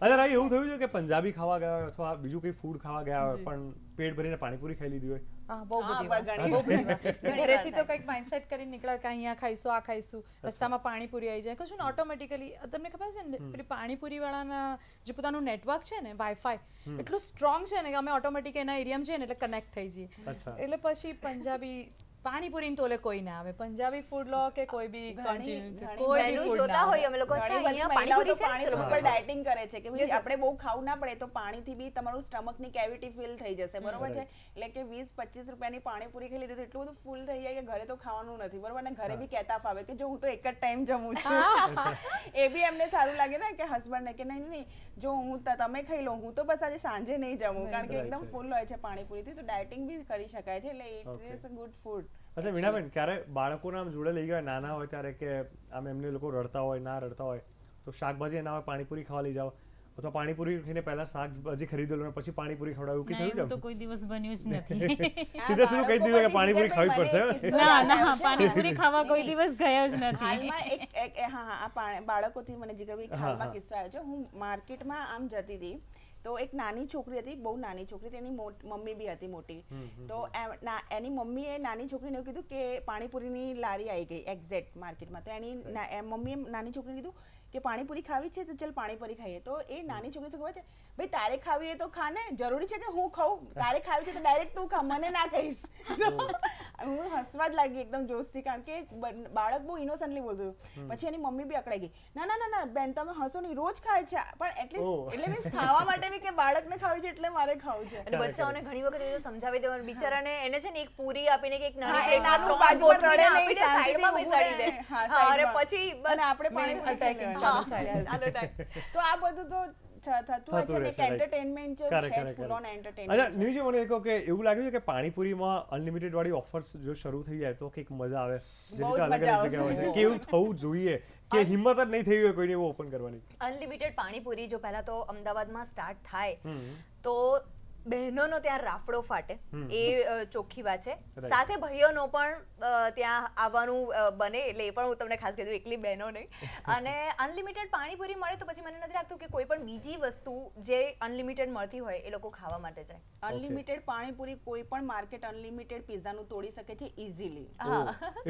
<laughs> અરે રાહી એવું થયું છે કે પંજાબી ખાવા ગયા હોય અથવા બીજું કઈ ફૂડ ખાવા ગયા હોય પણ પેટ ભરીને પાણીપુરી ખાઈ લીધી હોય <laughs> તો કંઈક માઇન્ડસેટ કરીને નીકળ્યા કે અહીંયા ખાઈશું આ ખાઈશું રસ્તામાં પાણીપુરી આવી જાય કશું ને ઓટોમેટિકલી ખબર છે ને પેલી પાણીપુરી વાળાના જે પોતાનું નેટવર્ક છે ને વાઈફાઈ એટલું સ્ટ્રોંગ છે ને કે અમે ઓટોમેટિક એના એરિયામાં જઈએ ને એટલે કનેક્ટ થઈ જઈએ એટલે પછી પંજાબી પાણીપુરી તો ઓલે કોઈ ના આવે પંજાબી ફૂડ લો કે કોઈ બી કોઈ બી ફૂડ જોતા હોય અમે લોકો અચ્છા અહીંયા પાણીપુરી છે પાણી ઉપર ડાયટિંગ કરે છે કે આપણે બહુ ખાવું ના પડે તો પાણી થી બી તમારું સ્ટમક ની કેવિટી ફિલ થઈ જશે બરોબર છે એટલે કે 20 25 રૂપિયાની પાણીપુરી ખાઈ લીધી એટલું બધું ફૂલ થઈ જાય કે ઘરે તો ખાવાનું નથી બરોબર ને ઘરે બી કહેતા ફાવે કે જો હું તો એક જ ટાઈમ જમું છું એ બી એમને સારું લાગે ને કે હસબન્ડ ને કે નહીં નહીં જો હું તમે ખાઈ લઉં હું તો બસ આજે સાંજે નહીં જમું કારણ કે એકદમ ફૂલ હોય છે પાણીપુરીથી તો ડાયટિંગ બી કરી શકાય છે એટલે ઇટ ઇઝ ગુડ ફૂડ અચ્છા વીણાબેન ક્યારે બાળકોને આમ જોડે લઈ ગયા નાના હોય ત્યારે કે આમ એમને લોકો રડતા હોય ના રડતા હોય તો શાકભાજી ના હોય પાણીપુરી ખાવા લઈ જાઓ અથવા પાણીપુરી ખાઈને પહેલા શાકભાજી ખરીદેલું અને પછી પાણીપુરી ખવડાવ્યું કે થયું તો કોઈ દિવસ બન્યું જ <laughs> નથી સીધા સીધું કહી દીધું કે પાણીપુરી ખાવી પડશે ના ના પાણીપુરી ખાવા કોઈ દિવસ ગયો જ નથી હાલમાં એક હા હા બાળકોથી મને જીગરભાઈ હાલમાં કિસ્સો આવ્યો છે હું માર્કેટમાં આમ જતી હતી તો એક નાની છોકરી હતી બહુ નાની છોકરી એની મમ્મી બી હતી મોટી તો એની મમ્મીએ નાની છોકરીને એવું કીધું કે પાણીપુરીની લારી આવી ગઈ એક્ઝેક્ટ માર્કેટમાં તો એની મમ્મીએ નાની છોકરીને કીધું કે પાણીપુરી ખાવી છે તો ચાલ પાણીપુરી ખાઈએ તો એ નાની છોકરી શું ખબર છે ભાઈ તારે ખાવી તો ખા ને જરૂરી છે કે હું ખાઉં તારે ખાવી છે તો ડાયરેક્ટ તું ખા મને ના કહીશ હું હસવા જ લાગી એકદમ જોશથી કારણ કે બાળક બહુ ઇનોસન્ટલી બોલતું પછી એની મમ્મી બી અકળાઈ ગઈ ના ના ના ના બેન તમે હસો નહીં રોજ ખાય છે પણ એટલીસ્ટ એટલે મીન્સ ખાવા માટે બી કે બાળકને ખાવી છે એટલે મારે ખાવું છે અને બચ્ચાઓને ઘણી વખત એ સમજાવી દેવાનું બિચારાને એને છે ને એક પૂરી આપીને કે એક નાની પ્લેટમાં ત્રણ બોટલી આપીને સાઈડમાં બેસાડી દે હા અને પછી બસ આપણે પાણી અટેક ચાલો <laughs> તો છે કે એવું લાગ્યું અનલિમિટેડ વાળી ઓફર્સ જો શરૂ થઈ જાય તો કંઈક મજા આવે અલગ અલગ કેવું થવું જોઈએ કે હિંમત જ નહીં થઈ હોય એવું ઓપન કરવાની અનલિમિટેડ પાણીપુરી જો પહેલા તો અમદાવાદમાં સ્ટાર્ટ થાય તો બહેનોનો ત્યાં રાફડો ફાટે એ ચોખ્ખી વાત છે સાથે ભાઈઓનો પણ ત્યાં આવવાનું બને એટલે એ પણ હું તમને ખાસ કીધું એકલી બહેનો નહીં <laughs> અને અનલિમિટેડ પાણીપુરી મળે તો પછી મને નથી લાગતું કે કોઈ પણ બીજી વસ્તુ જે અનલિમિટેડ મળતી હોય એ લોકો ખાવા માટે જાય અનલિમિટેડ પાણીપુરી કોઈ પણ માર્કેટ અનલિમિટેડ પિઝાનું તોડી શકે છે ઇઝીલી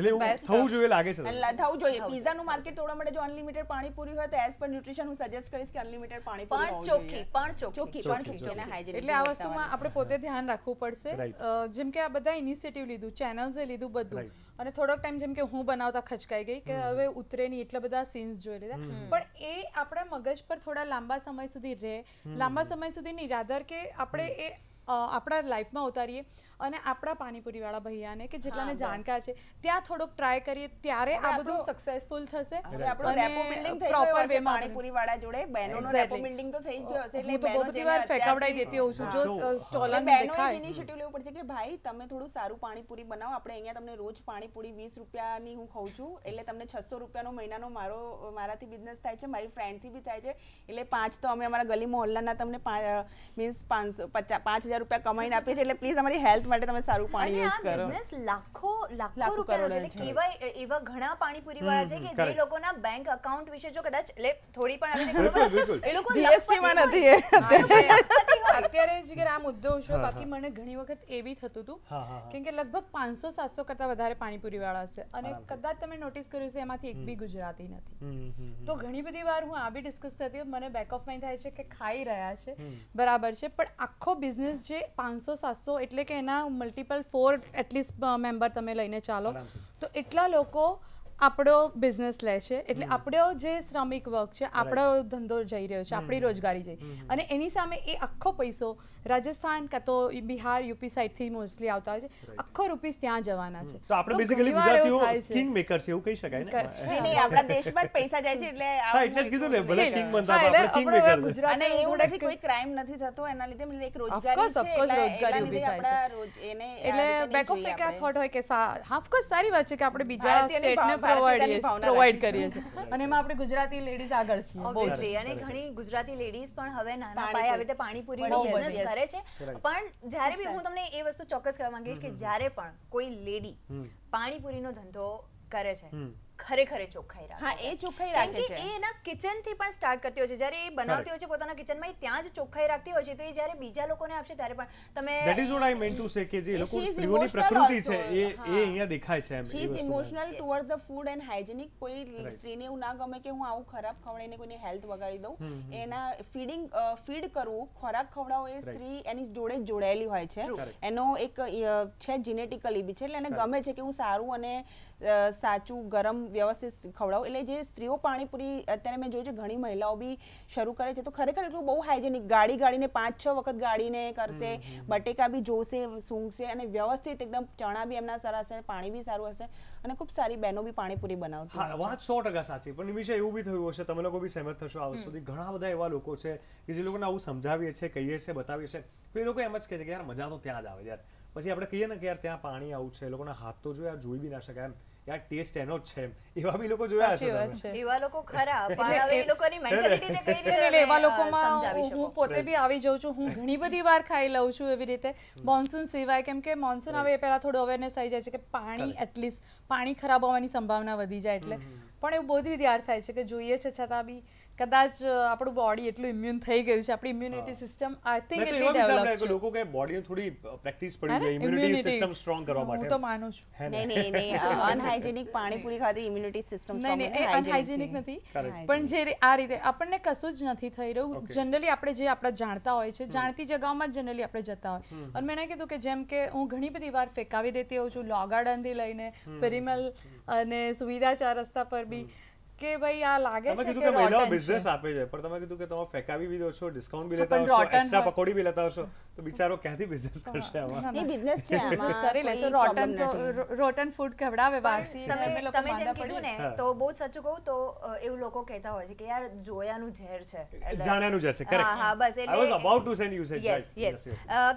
એટલે થવું જોઈએ લાગે છે થવું જોઈએ પિઝાનું માર્કેટ તોડવા માટે જો અનલિમિટેડ પાણીપુરી હોય તો એઝ પર ન્યુટ્રિશન હું સજેસ્ટ કરીશ કે અનલિમિટેડ પાણીપુરી પણ ચોખ્ખી પણ ચોખ્ખી પણ ચોખ્ખી અને હાઇજેનિક વસ્તુમાં આપણે પોતે ધ્યાન રાખવું પડશે જેમ કે આ બધા ઇનિશિયેટિવ લીધું ચેનલ્સે લીધું બધું અને થોડોક ટાઈમ જેમ કે હું બનાવતા ખચકાઈ ગઈ કે હવે ઉતરે નહીં એટલા બધા સીન્સ જોઈ લીધા પણ એ આપણા મગજ પર થોડા લાંબા સમય સુધી રહે લાંબા સમય સુધી નહીં રાધર કે આપણે એ આપણા લાઈફમાં ઉતારીએ અને આપણા પાણીપુરીવાળા ભૈયાને કે જેટલાને જાણકાર છે ત્યાં થોડોક ટ્રાય કરીએ ત્યારે આ બધું સક્સેસફુલ થશે પ્રોપર વે પાણીપુરીવાળા જોડે બહેનોનો રેપો બિલ્ડિંગ તો થઈ ગયો હશે એટલે બહુ બધી વાર ફેકવડાઈ દેતી હોઉં છું જો સ્ટોલન દેખાય ઇનિશિયેટિવ લેવું પડશે કે ભાઈ તમે થોડું સારું પાણીપુરી બનાવો આપણે અહીંયા તમને રોજ પાણીપુરી 20 રૂપિયાની હું ખાઉં છું એટલે તમને 600 રૂપિયાનો મહિનાનો મારો મારાથી બિઝનેસ થાય છે મારી ફ્રેન્ડથી બી થાય છે એટલે પાંચ તો અમે અમારા ગલી મોહલ્લાના તમને મીન્સ પાંચસો પચાસ પાંચ હજાર રૂપિયા કમાઈને આપીએ છીએ એટલે પ્લીઝ અમારી હેલ્પ હેલ્થ માટે તમે સારું પાણી યુઝ કરો બિઝનેસ લાખો લાખો રૂપિયાનો છે કેવા એવા ઘણા પાણીપુરી વાળા છે કે જે લોકોના બેંક એકાઉન્ટ વિશે જો કદાચ એટલે થોડી પણ આપણે એ લોકો જીએસટી માં નથી અત્યારે <laughs> જીગર આ મુદ્દો છે બાકી મને ઘણી વખત એ થતું હતું કેમ કે લગભગ 500 700 કરતા વધારે પાણીપુરી વાળા હશે અને કદાચ તમે નોટિસ કર્યું છે એમાંથી એક બી ગુજરાતી નથી તો ઘણી બધી વાર હું આ બી ડિસ્કસ થતી મને બેક ઓફ માઇન્ડ થાય છે કે ખાઈ રહ્યા છે બરાબર છે પણ આખો બિઝનેસ જે પાંચસો સાતસો એટલે કે એના મલ્ટિપલ ફોર એટલીસ્ટ મેમ્બર તમે લઈને ચાલો તો એટલા લોકો આપણો બિઝનેસ લે છે એટલે આપણો જે શ્રમિક વર્ક છે આપણો ધંધો જઈ રહ્યો છે આપણી રોજગારી જઈ અને એની સામે એ આખો પૈસો રાજસ્થાન કાં તો બિહાર યુપી સાઈડથી મોસ્ટલી આવતા હોય છે આખો રૂપીસ ત્યાં જવાના છે તો આપણે બેઝિકલી ગુજરાતીઓ કિંગ મેકર એવું કહી શકાય ને નહીં નહીં આપણા દેશમાં પૈસા જાય છે એટલે હા એટલે જ કીધું ને ભલે કિંગ બનતા આપણે કિંગ મેકર અને એવું નથી કોઈ ક્રાઇમ નથી થતો એના લીધે એક રોજગારી છે ઓફકોર્સ રોજગારી ઊભી થાય છે એટલે બેક ઓફ એક થોટ હોય કે હા ઓફકોર્સ સારી વાત છે કે આપણે બીજા સ્ટેટને પ્રોવાઈડ કરીએ છીએ અને એમાં આપણે ગુજરાતી લેડીઝ આગળ છીએ અને ઘણી ગુજરાતી લેડીઝ પણ હવે નાના પાયે આવી રીતે પાણીપુરી બિઝનેસ કરે છે પણ જ્યારે બી હું તમને એ વસ્તુ ચોક્કસ કહેવા માંગીશ કે જ્યારે પણ કોઈ લેડી પાણીપુરી નો ધંધો કરે છે ખરેખર ચોખ્ખાઈ રાખે હા એ ચોખ્ખાઈ રાખે છે એ એના કિચનથી પણ સ્ટાર્ટ કરતી હોય છે જ્યારે એ બનાવતી હોય છે પોતાના કિચનમાં ત્યાં જ ચોખ્ખાઈ રાખતી હોય છે તો એ જ્યારે બીજા લોકોને આપશે ત્યારે પણ તમે that is what I meant to say કે જે લોકો સ્ત્રીઓની પ્રકૃતિ છે એ એ અહીંયા દેખાય છે એમ she is emotional toward the food and hygienic કોઈ સ્ત્રીને એવું ના ગમે કે હું આવું ખરાબ ખવડાવીને કોઈની હેલ્થ બગાડી દઉં એના ફીડિંગ ફીડ કરવું ખોરાક ખવડાવો એ સ્ત્રી એની જોડે જોડાયેલી હોય છે એનો એક છે જીનેટિકલી બી છે એટલે એને ગમે છે કે હું સારું અને સાચું ગરમ વ્યવસ્થિત ખવડાવો એટલે જે સ્ત્રીઓ પાણીપુરી અત્યારે મેં જોયું છે ઘણી મહિલાઓ બી શરૂ કરે છે તો ખરેખર એટલું બહુ હાઇજેનિક ગાડી ગાડીને પાંચ છ વખત ગાડીને કરશે બટેકા બી જોશે સૂંઘશે અને વ્યવસ્થિત એકદમ ચણા બી એમના સારા હશે પાણી બી સારું હશે અને ખૂબ સારી બહેનો બી પાણીપુરી બનાવશે હા વાત સો ટકા સાચી પણ નિમિષા એવું બી થયું હશે તમે લોકો બી સહેમત થશો આ સુધી ઘણા બધા એવા લોકો છે કે જે લોકોને આવું સમજાવીએ છીએ કહીએ છીએ બતાવીએ છીએ તો એ લોકો એમ જ કહે છે કે યાર મજા તો ત્યાં જ આવે યાર પછી આપણે કહીએ ને કે યાર ત્યાં પાણી આવું છે એ લોકોના હાથ તો જો યાર જોઈ બી ના શકાય એમ યાર ટેસ્ટ એનો છે એવા બી લોકો જોયા છે એવા લોકો ખરા એ લોકોની મેન્ટાલિટીને કઈ રીતે એવા લોકોમાં હું પોતે બી આવી જઉં છું હું ઘણી બધી વાર ખાઈ લઉં છું એવી રીતે મોન્સૂન સિવાય કેમ કે મોન્સૂન આવે એ પહેલા થોડો અવેરનેસ આવી જાય છે કે પાણી એટલીસ્ટ પાણી ખરાબ હોવાની સંભાવના વધી જાય એટલે પણ એવું બધી રીતે થાય છે કે જોઈએ છે છતાં બી કદાચ આપણું બોડી એટલું ઇમ્યુન થઈ ગયું છે આપણી ઇમ્યુનિટી સિસ્ટમ આઈ થિંક એટલી ડેવલપ છે લોકો કે બોડી થોડી પ્રેક્ટિસ પડી ગઈ ઇમ્યુનિટી સિસ્ટમ સ્ટ્રોંગ કરવા માટે હું તો માનું છું નહીં નહીં નહીં અનહાઇજેનિક <laughs> પાણીપુરી ખાધી ઇમ્યુનિટી સિસ્ટમ સ્ટ્રોંગ નહીં નહીં અનહાઇજેનિક નથી પણ જે આ રીતે આપણને કશું જ નથી થઈ રહ્યું જનરલી આપણે જે આપણે જાણતા હોય છે જાણતી જગાઓમાં જનરલી આપણે જતા હોય અને મેં કીધું કે જેમ કે હું ઘણી બધી વાર ફેંકાવી દેતી હોઉં છું લો ગાર્ડનથી લઈને પેરીમલ અને સુવિધા ચાર રસ્તા પર બી કે ભાઈ આ લાગે છે કે કીધું કે મહિલાઓ બિઝનેસ આપે છે પણ તમે કીધું કે તમે ફેંકાવી બી દો છો ડિસ્કાઉન્ટ બી લેતા હશો એક્સ્ટ્રા પકોડી બી લેતા હશો તો બિચારો ક્યાંથી બિઝનેસ કરશે આમાં એ બિઝનેસ છે બિઝનેસ કરી લેશો રોટન રોટન ફૂડ કેવડાવે વાસી તમે તમે જેમ કીધું ને તો બહુ સાચું કહું તો એવું લોકો કહેતા હોય છે કે યાર જોયાનું ઝેર છે જાણ્યાનું ઝેર છે કરેક્ટ હા બસ એટલે I was about to send you said yes yes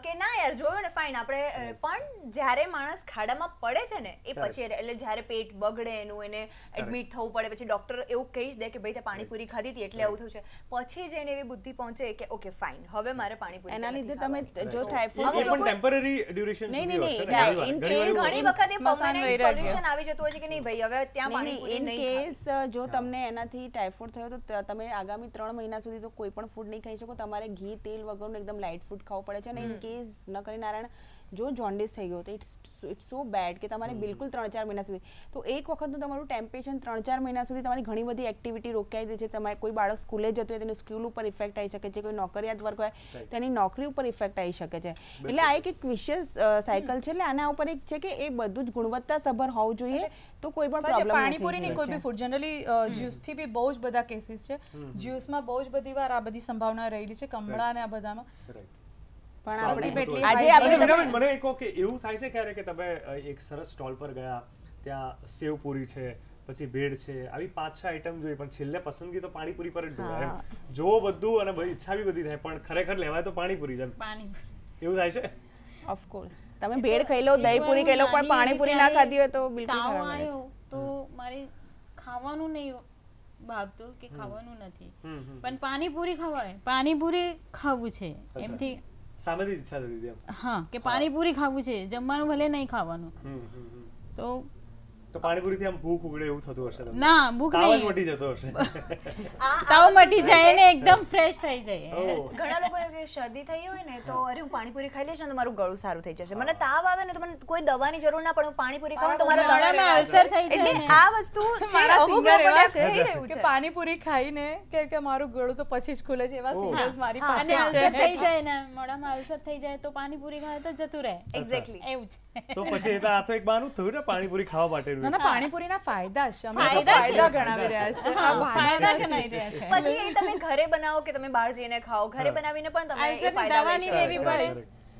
કે ના યાર જોયો ને ફાઇન આપણે પણ જ્યારે માણસ ખાડામાં પડે છે ને એ પછી એટલે જ્યારે પેટ બગડે એનું એને એડમિટ થવું પડે પછી ડોક્ટર ડૉક્ટર એવું કહી જ દે કે ભાઈ તે પાણીપુરી ખાધી હતી એટલે આવું થયું છે પછી જ એને એવી બુદ્ધિ પહોંચે કે ઓકે ફાઇન હવે મારે પાણીપુરી એના લીધે તમે જો થાય ફૂડ પણ ટેમ્પરરી ડ્યુરેશન નહીં નહીં ઇન કેસ ઘણી વખતે પરમાનન્ટ સોલ્યુશન આવી જતું હોય છે કે નહીં ભાઈ હવે ત્યાં પાણીપુરી નહીં કેસ જો તમને એનાથી ટાઇફોઇડ થયો તો તમે આગામી ત્રણ મહિના સુધી તો કોઈ પણ ફૂડ નહીં ખાઈ શકો તમારે ઘી તેલ વગરનું એકદમ લાઇટ ફૂડ ખાવું પડે છે અને ઇન કેસ ન કરી નારાયણ જો જોન્ડિસ થઈ ગયો તો ઇટ્સ ઇટ્સ સો બેડ કે તમારે બિલકુલ ત્રણ ચાર મહિના સુધી તો એક વખતનું તમારું ટેમ્પરેચર ત્રણ ચાર મહિના સુધી તમારી ઘણી બધી એક્ટિવિટી રોકાઈ દે છે તમારે કોઈ બાળક સ્કૂલે જતું હોય તેની સ્કૂલ ઉપર ઇફેક્ટ આવી શકે છે કોઈ નોકરિયાત વર્ગ હોય તેની નોકરી ઉપર ઇફેક્ટ આવી શકે છે એટલે આ એક એક વિશેષ સાયકલ છે એટલે આના ઉપર એક છે કે એ બધું જ ગુણવત્તાસભર હોવું જોઈએ તો કોઈ પણ પ્રોબ્લેમ પાણીપુરી ની કોઈ બી ફૂડ જનરલી જ્યુસ થી બી બહુ જ બધા કેસીસ છે જ્યુસમાં બહુ જ બધી વાર આ બધી સંભાવના રહેલી છે કમળા અને આ બધામાં પણ આજે આપણે મને એક કે એવું થાય છે ક્યારે કે તમે એક સરસ સ્ટોલ પર ગયા ત્યાં સેવ પૂરી છે પછી ભેળ છે આવી પાંચ છ આઈટમ જોઈ પણ છેલ્લે પસંદગી તો પાણીપુરી પર જ જોવા જોવો બધું અને બધી ઈચ્છા બી બધી થાય પણ ખરેખર લેવાય તો પાણીપુરી જ એવું થાય છે ઓફકોર્સ તમે ભેળ ખાઈ લો દહીં પૂરી ખાઈ લો પણ પાણીપુરી ના ખાધી હોય તો બિલકુલ ખરાબ લાગે તો મારે ખાવાનું નહીં ભાવતું કે ખાવાનું નથી પણ પાણીપુરી ખવાય પાણીપુરી ખાવું છે એમથી સામેથી ઈચ્છા થતી હતી હા કે પાણીપુરી ખાવું છે જમવાનું ભલે નહીં ખાવાનું તો તો પાણીપુરી થી આમ ભૂખ ઉગડે એવું થતું હશે ના ભૂખ નહીં મટી જતો હશે તાવ મટી જાય ને એકદમ ફ્રેશ થઈ જાય ઘણા લોકો કે શરદી થઈ હોય ને તો અરે હું પાણીપુરી ખાઈ લેશે ને તો મારું ગળું સારું થઈ જશે મને તાવ આવે ને તો મને કોઈ દવાની જરૂર ના પડે હું પાણીપુરી ખાઉં તો મારા ગળામાં અલ્સર થઈ જાય એટલે આ વસ્તુ સારા સિંગર એવા થઈ રહ્યું પાણીપુરી ખાઈને કે કે મારું ગળું તો પછી જ ખુલે છે એવા સિંગર્સ મારી પાસે છે અલ્સર થઈ જાય ને મોઢામાં અલ્સર થઈ જાય તો પાણીપુરી ખાય તો જતું રહે એક્ઝેક્ટલી એવું છે તો પછી એ તો આ તો એક બાનું થયું ને પાણીપુરી ખાવા માટેનું તમે ઘરે બનાવો કે તમે બહાર જઈને ખાઓ ઘરે બનાવીને પણ તમે એ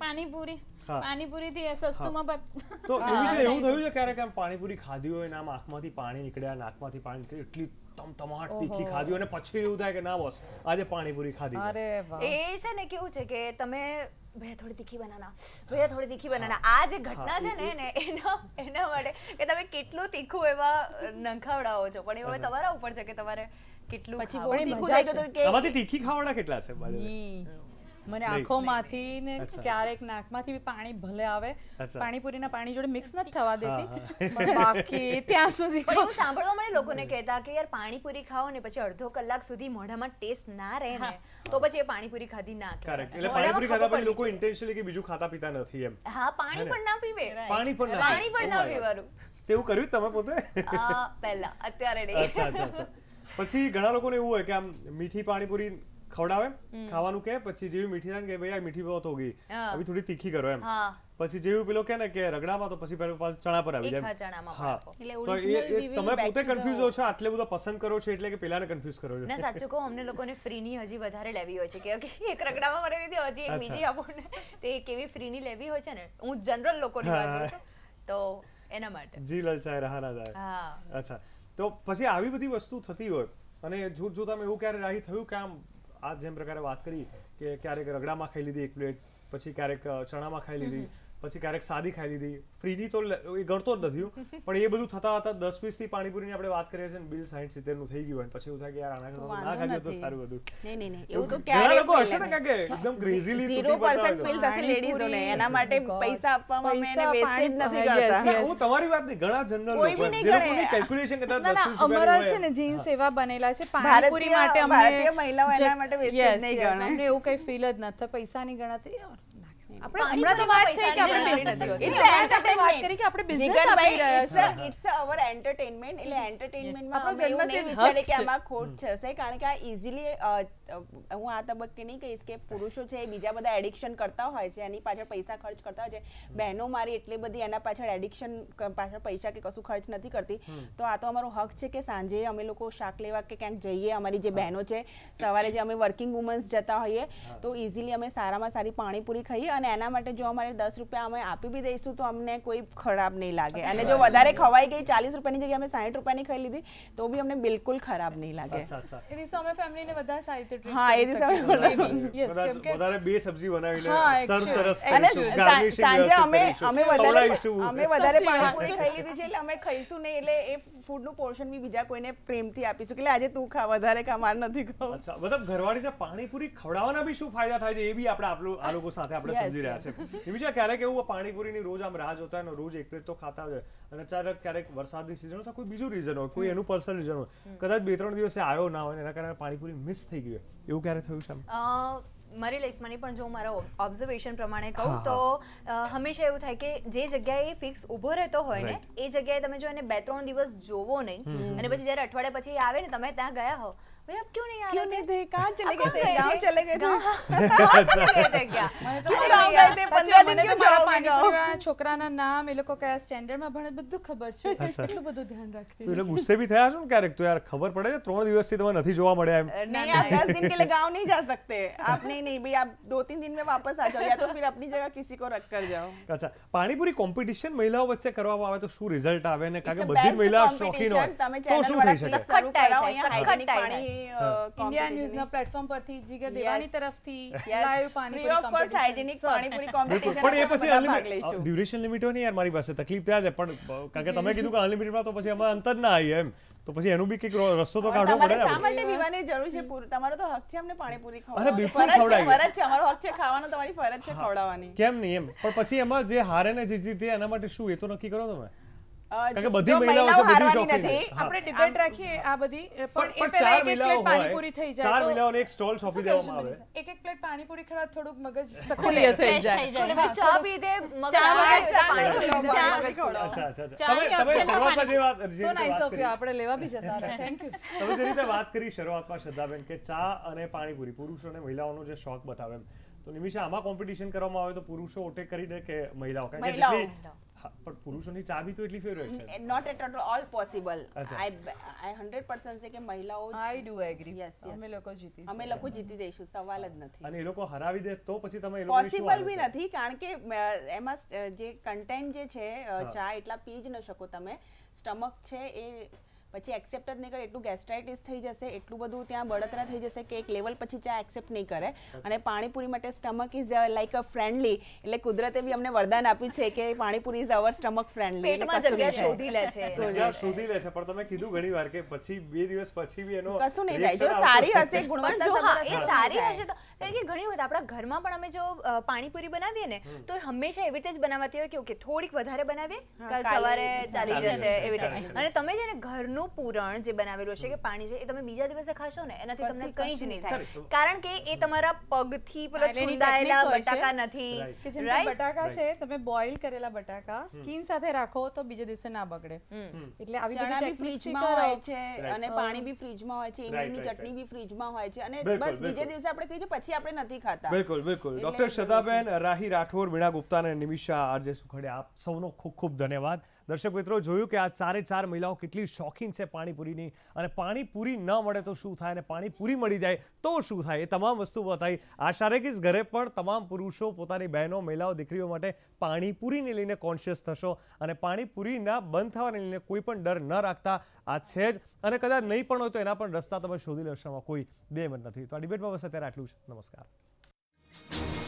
પાણીપુરી પાણીપુરી થી સસ્તુમાં તો એવું છે એવું પાણીપુરી ખાધી હોય નામ આમ આંખમાંથી પાણી નીકળ્યા નાકમાંથી પાણી નીકળ્યું એટલી એ છે ને કેવું છે કે તમે ભૈયા થોડી તીખી બનાના ભૈયા થોડી તીખી બનાના આ જે ઘટના છે ને એના એના માટે કે તમે કેટલું તીખું એવા નંખાવડાવો છો પણ એ હવે તમારા ઉપર છે કે તમારે કેટલું તીખી ખાવાડા કેટલા છે મને આંખોમાંથી ને ક્યારેક નાકમાંથી બી પાણી ભલે આવે પાણીપુરી ના પાણી જોડે મિક્સ નથી થવા દેતી બાકી ત્યાં સુધી હું સાંભળવા મળે લોકોને કહેતા કે યાર પાણીપુરી ખાઓ ને પછી અડધો કલાક સુધી મોઢામાં ટેસ્ટ ના રહે ને તો પછી એ પાણીપુરી ખાધી ના કરેક્ટ એટલે પાણીપુરી ખાતા પછી લોકો ઇન્ટેન્શનલી કે બીજું ખાતા પીતા નથી એમ હા પાણી પણ ના પીવે પાણી પણ ના પાણી પણ ના oh પીવાનું તેવું કર્યું તમે પોતે પહેલા અત્યારે નહીં અચ્છા અચ્છા પછી ઘણા લોકોને એવું હોય કે આમ મીઠી પાણીપુરી ખવડાવે ખાવાનું કે પછી જેવી મીઠી થાય કે ભાઈ આ મીઠી બહુ હોગી અભી થોડી તીખી કરો એમ પછી જેવું પેલો કે ને કે રગડામાં તો પછી ચણા પર આવી જાય હા તો તમે પોતે કન્ફ્યુઝ હો છો આટલે બધું પસંદ કરો છો એટલે કે પેલાને કન્ફ્યુઝ કરો છો ના સાચું કહું અમને લોકોને ફ્રીની હજી વધારે લેવી હોય છે કે એક રગડામાં મને દીધી હજી એક બીજી આપણને તે કેવી ફ્રીની લેવી હોય છે ને હું જનરલ લોકોની વાત કરું તો એના માટે જી લલચાય રહાના જાય અચ્છા તો પછી આવી બધી વસ્તુ થતી હોય અને જોત જોતા મેં એવું ક્યારે રાહી થયું કે આમ આ જેમ પ્રકારે વાત કરી કે ક્યારેક રગડામાં ખાઈ લીધી એક પ્લેટ પછી ક્યારેક ચણામાં ખાઈ લીધી પછી ક્યારેક સાદી ખાઈ લીધી ફ્રીની તો એ ગણતો જ નથી <laughs> પણ એ બધું થતા હતા દસ વીસ થી પાણીપુરીની આપણે વાત કરીએ છીએ બિલ સાઈઠ સિત્તેર નું થઈ ગયું પછી એવું થાય કે યાર આના કરતા ના ખાઈએ તો સારું હતું ઘણા લોકો હશે ને કે એકદમ ક્રેઝીલી ઝીરો પર્સન્ટ ફીલ થશે લેડીઝોને એના માટે પૈસા આપવામાં એને વેસ્ટેજ નથી ગણતા હું તમારી વાત નહીં ઘણા જનરલ લોકો જે લોકોની કેલ્ક્યુલેશન કરતા દસ વીસ અમારા છે ને જીન સેવા બનેલા છે પાણીપુરી માટે અમને ભારતીય મહિલાઓ એના માટે વેસ્ટેજ નહીં ગણે અમને એવું કઈ ફીલ જ નથી પૈસાની ગણતરી આપણે હમણાં તો વાત થઈ કે આપણે વાત કરી કે આપણે બિઝનેસ આપી રહ્યા છે ઇટ્સ અવર એન્ટરટેનમેન્ટ એટલે એન્ટરટેઇનમેન્ટમાં આપણો જન્મ સે વિચારે કે આમાં ખોટ છે કારણ કે આ ઇઝીલી હું આ તબક્કે નહીં કહીશ કે પુરુષો છે એ બીજા બધા એડિક્શન કરતા હોય છે એની પાછળ પૈસા ખર્ચ કરતા હોય છે બહેનો મારી એટલી બધી એના પાછળ એડિક્શન પાછળ પૈસા કે કશું ખર્ચ નથી કરતી તો આ તો અમારો હક છે કે સાંજે અમે લોકો શાક લેવા કે ક્યાંક જઈએ અમારી જે બહેનો છે સવારે જે અમે વર્કિંગ વુમન્સ જતા હોઈએ તો ઇઝીલી અમે સારામાં સારી પાણીપુરી ખાઈએ અને એના માટે જો અમારે દસ રૂપિયા અમે આપી બી દઈશું તો અમને કોઈ ખરાબ નહીં લાગે અને જો વધારે ખવાઈ ગઈ ચાલીસ રૂપિયાની જગ્યાએ અમે સાઠ રૂપિયાની ખાઈ લીધી તો બી અમને બિલકુલ ખરાબ નહીં લાગે પાણીપુરી ખાઈ લીધી છે એટલે અમે ખાઈશું નહીં એટલે એ ફૂડનું પોર્શન બી બીજા કોઈને પ્રેમથી આપીશું એટલે આજે તું ખા વધારે નથી ખાવ અચ્છા મતલબ પાણીપુરી ખવડાવવાના બી શું ફાયદા થાય છે એ બી આપણે આ લોકો સાથે આપણે સમજી ખરીદી રહ્યા છે નિમિષા <laughs> ક્યારેક એવું પાણીપુરીની રોજ આમ રાહ જોતા હોય રોજ એક પ્લેટ તો ખાતા હોય અને અચાનક ક્યારેક વરસાદની સીઝન હોય તો કોઈ બીજું રીઝન હોય કોઈ એનું પર્સનલ રીઝન હોય કદાચ બે ત્રણ દિવસે આવ્યો ના હોય એના કારણે પાણીપુરી મિસ થઈ ગયું એવું ક્યારે થયું છે મારી લાઈફમાં પણ જો મારા ઓબ્ઝર્વેશન પ્રમાણે કહું તો હંમેશા એવું થાય કે જે જગ્યાએ ફિક્સ ઊભો રહેતો હોય ને એ જગ્યાએ તમે જો એને બે ત્રણ દિવસ જોવો નહીં અને પછી જ્યારે અઠવાડિયા પછી આવે ને તમે ત્યાં ગયા હો भाई अब क्यों नहीं आ क्यों नहीं थे कहाँ चले गए थे <laughs> गांव चले गए थे क्या ગાંવ ગઈ તે 15 દિન ક્યાં મારા પાણીપુરીવાળા છોકરાના નામ એ લોકો કયા સ્ટેન્ડર્ડમાં ભણે બધું ખબર છે એટલું બધું ધ્યાન રાખતી એટલે ગુસ્સે બી થયા છો ને ક્યારેક તો યાર ખબર પડે ને ત્રણ દિવસથી તમે નથી જોવા મળ્યા એમ નહીં આપ 10 दिन के लिए गांव नहीं जा सकते आप नहीं नहीं भाई आप दो तीन दिन में वापस आ जाओ या तो फिर अपनी जगह किसी को रख कर जाओ अच्छा પાણીપુરી કોમ્પિટિશન મહિલાઓ વચ્ચે કરવામાં આવે તો શું રિઝલ્ટ આવે ને કારણ કે બધી મહિલાઓ શોખીન હોય તો શું થઈ શકે સખત ટાઈટ પાણી ઇન્ડિયા ન્યૂઝ પ્લેટફોર્મ પરથી જીગર દેવાની તરફથી live panipuri of course competition પણ એ પછી ડ્યુરેશન લિમિટ હોય ને યાર મારી પાસે તકલીફ થાય છે પણ કારણ કે તમે <laughs> કીધું કે અનલિમિટેડ તો પછી અમે અંતર ના આવી એમ તો પછી એનું બી કઈક રસ્તો તો કાઢવો પડે શા માટે પીવાની જરૂર છે તમારો તો હક છે અમને પાણીપુરી ખવડાવવાનો અરે બિલકુલ ખવડાવી ફરજ છે અમારો હક છે ખાવાનો તમારી ફરજ છે ખવડાવવાની કેમ નહીં એમ પણ પછી એમાં જે હારે ને જે જીતે એના માટે શું એ તો નક્કી કરો તમે વાત લેવા બી જતા <laughs> વાત કરી શરૂઆતમાં શ્રદ્ધાબેન કે ચા અને પાણીપુરી પુરુષો અને મહિલાઓનો જે શોખ બતાવે એમ તો નિમિષા આમાં કોમ્પિટિશન કરવામાં આવે તો પુરુષો ઓટેક કરી દે કે મહિલાઓ કારણ કે પણ પુરુષોની ચા બી તો એટલી ફેવરેટ છે not at all possible I I 100% છે કે મહિલાઓ આઈ ડુ એગ્રી યસ અમે લોકો જીતી અમે લોકો જીતી દઈશું સવાલ જ નથી અને એ લોકો હરાવી દે તો પછી તમે એ લોકો પોસિબલ બી નથી કારણ કે એમાં જે કન્ટેન્ટ જે છે ચા એટલા પી જ ન શકો તમે સ્ટમક છે એ પછી એક્સેપ્ટ જ નહીં કરે એટલું ગેસ્ટ્રાઇટિસ થઈ જશે એટલું બધું ત્યાં બળતરા થઈ જશે કે એક લેવલ પછી ચા એક્સેપ્ટ નહીં કરે અને પાણીપુરી માટે stomach is like a friendly એટલે કુદરતે બી અમને વરદાન આપ્યું છે કે panipuri is our stomach friendly શોધી લે છે પણ તમે કીધું ઘણી વાર કે પછી બે દિવસ પછી બી એનો કશું નહીં થાય જો સારી હશે ગુણવત્તા એ સારી હશે તો કારણ કે ઘણી વખત આપણા ઘરમાં પણ અમે જો પાણીપુરી બનાવીએ ને તો હંમેશા એવી રીતે જ બનાવતી હોય કે થોડીક વધારે બનાવીએ કાલ સવારે ચાલી જશે એવી રીતે અને તમે છે ને ઘરનું નું પૂરણ જે બનાવેલું છે કે પાણી છે એ તમે બીજા દિવસે ખાશો ને એનાથી તમને કંઈ જ નહીં થાય કારણ કે એ તમારા પગથી પેલા છુંદાયેલા બટાકા નથી બટાકા છે તમે બોઇલ કરેલા બટાકા સ્કીન સાથે રાખો તો બીજા દિવસે ના બગડે એટલે આવી બધી ફ્રીજમાં હોય છે અને પાણી બી ફ્રીજમાં હોય છે ઈમલીની ચટણી બી ફ્રીજમાં હોય છે અને બસ બીજા દિવસે આપણે કહીએ પછી આપણે નથી ખાતા બિલકુલ બિલકુલ ડોક્ટર શતાબેન રાહી રાઠોડ વીણા ગુપ્તા અને નિમિષા આરજે સુખડે આપ સૌનો ખૂબ ખૂબ ધન્યવાદ દર્શક મિત્રો જોયું કે આ ચારે ચાર મહિલાઓ કેટલી શોખીન છે પાણીપુરીની અને પાણીપુરી ન મળે તો શું થાય અને પાણીપુરી મળી જાય તો શું થાય એ તમામ વસ્તુ બતાવી આશા રાખીશ ઘરે પણ તમામ પુરુષો પોતાની બહેનો મહિલાઓ દીકરીઓ માટે પાણીપુરીને લઈને કોન્શિયસ થશો અને પાણીપુરીના બંધ થવાને લઈને કોઈ પણ ડર ન રાખતા આ છે જ અને કદાચ નહીં પણ હોય તો એના પણ રસ્તા તમે શોધી લેશો કોઈ બે મત નથી તો આ ડિબેટમાં બસ અત્યારે આટલું છે નમસ્કાર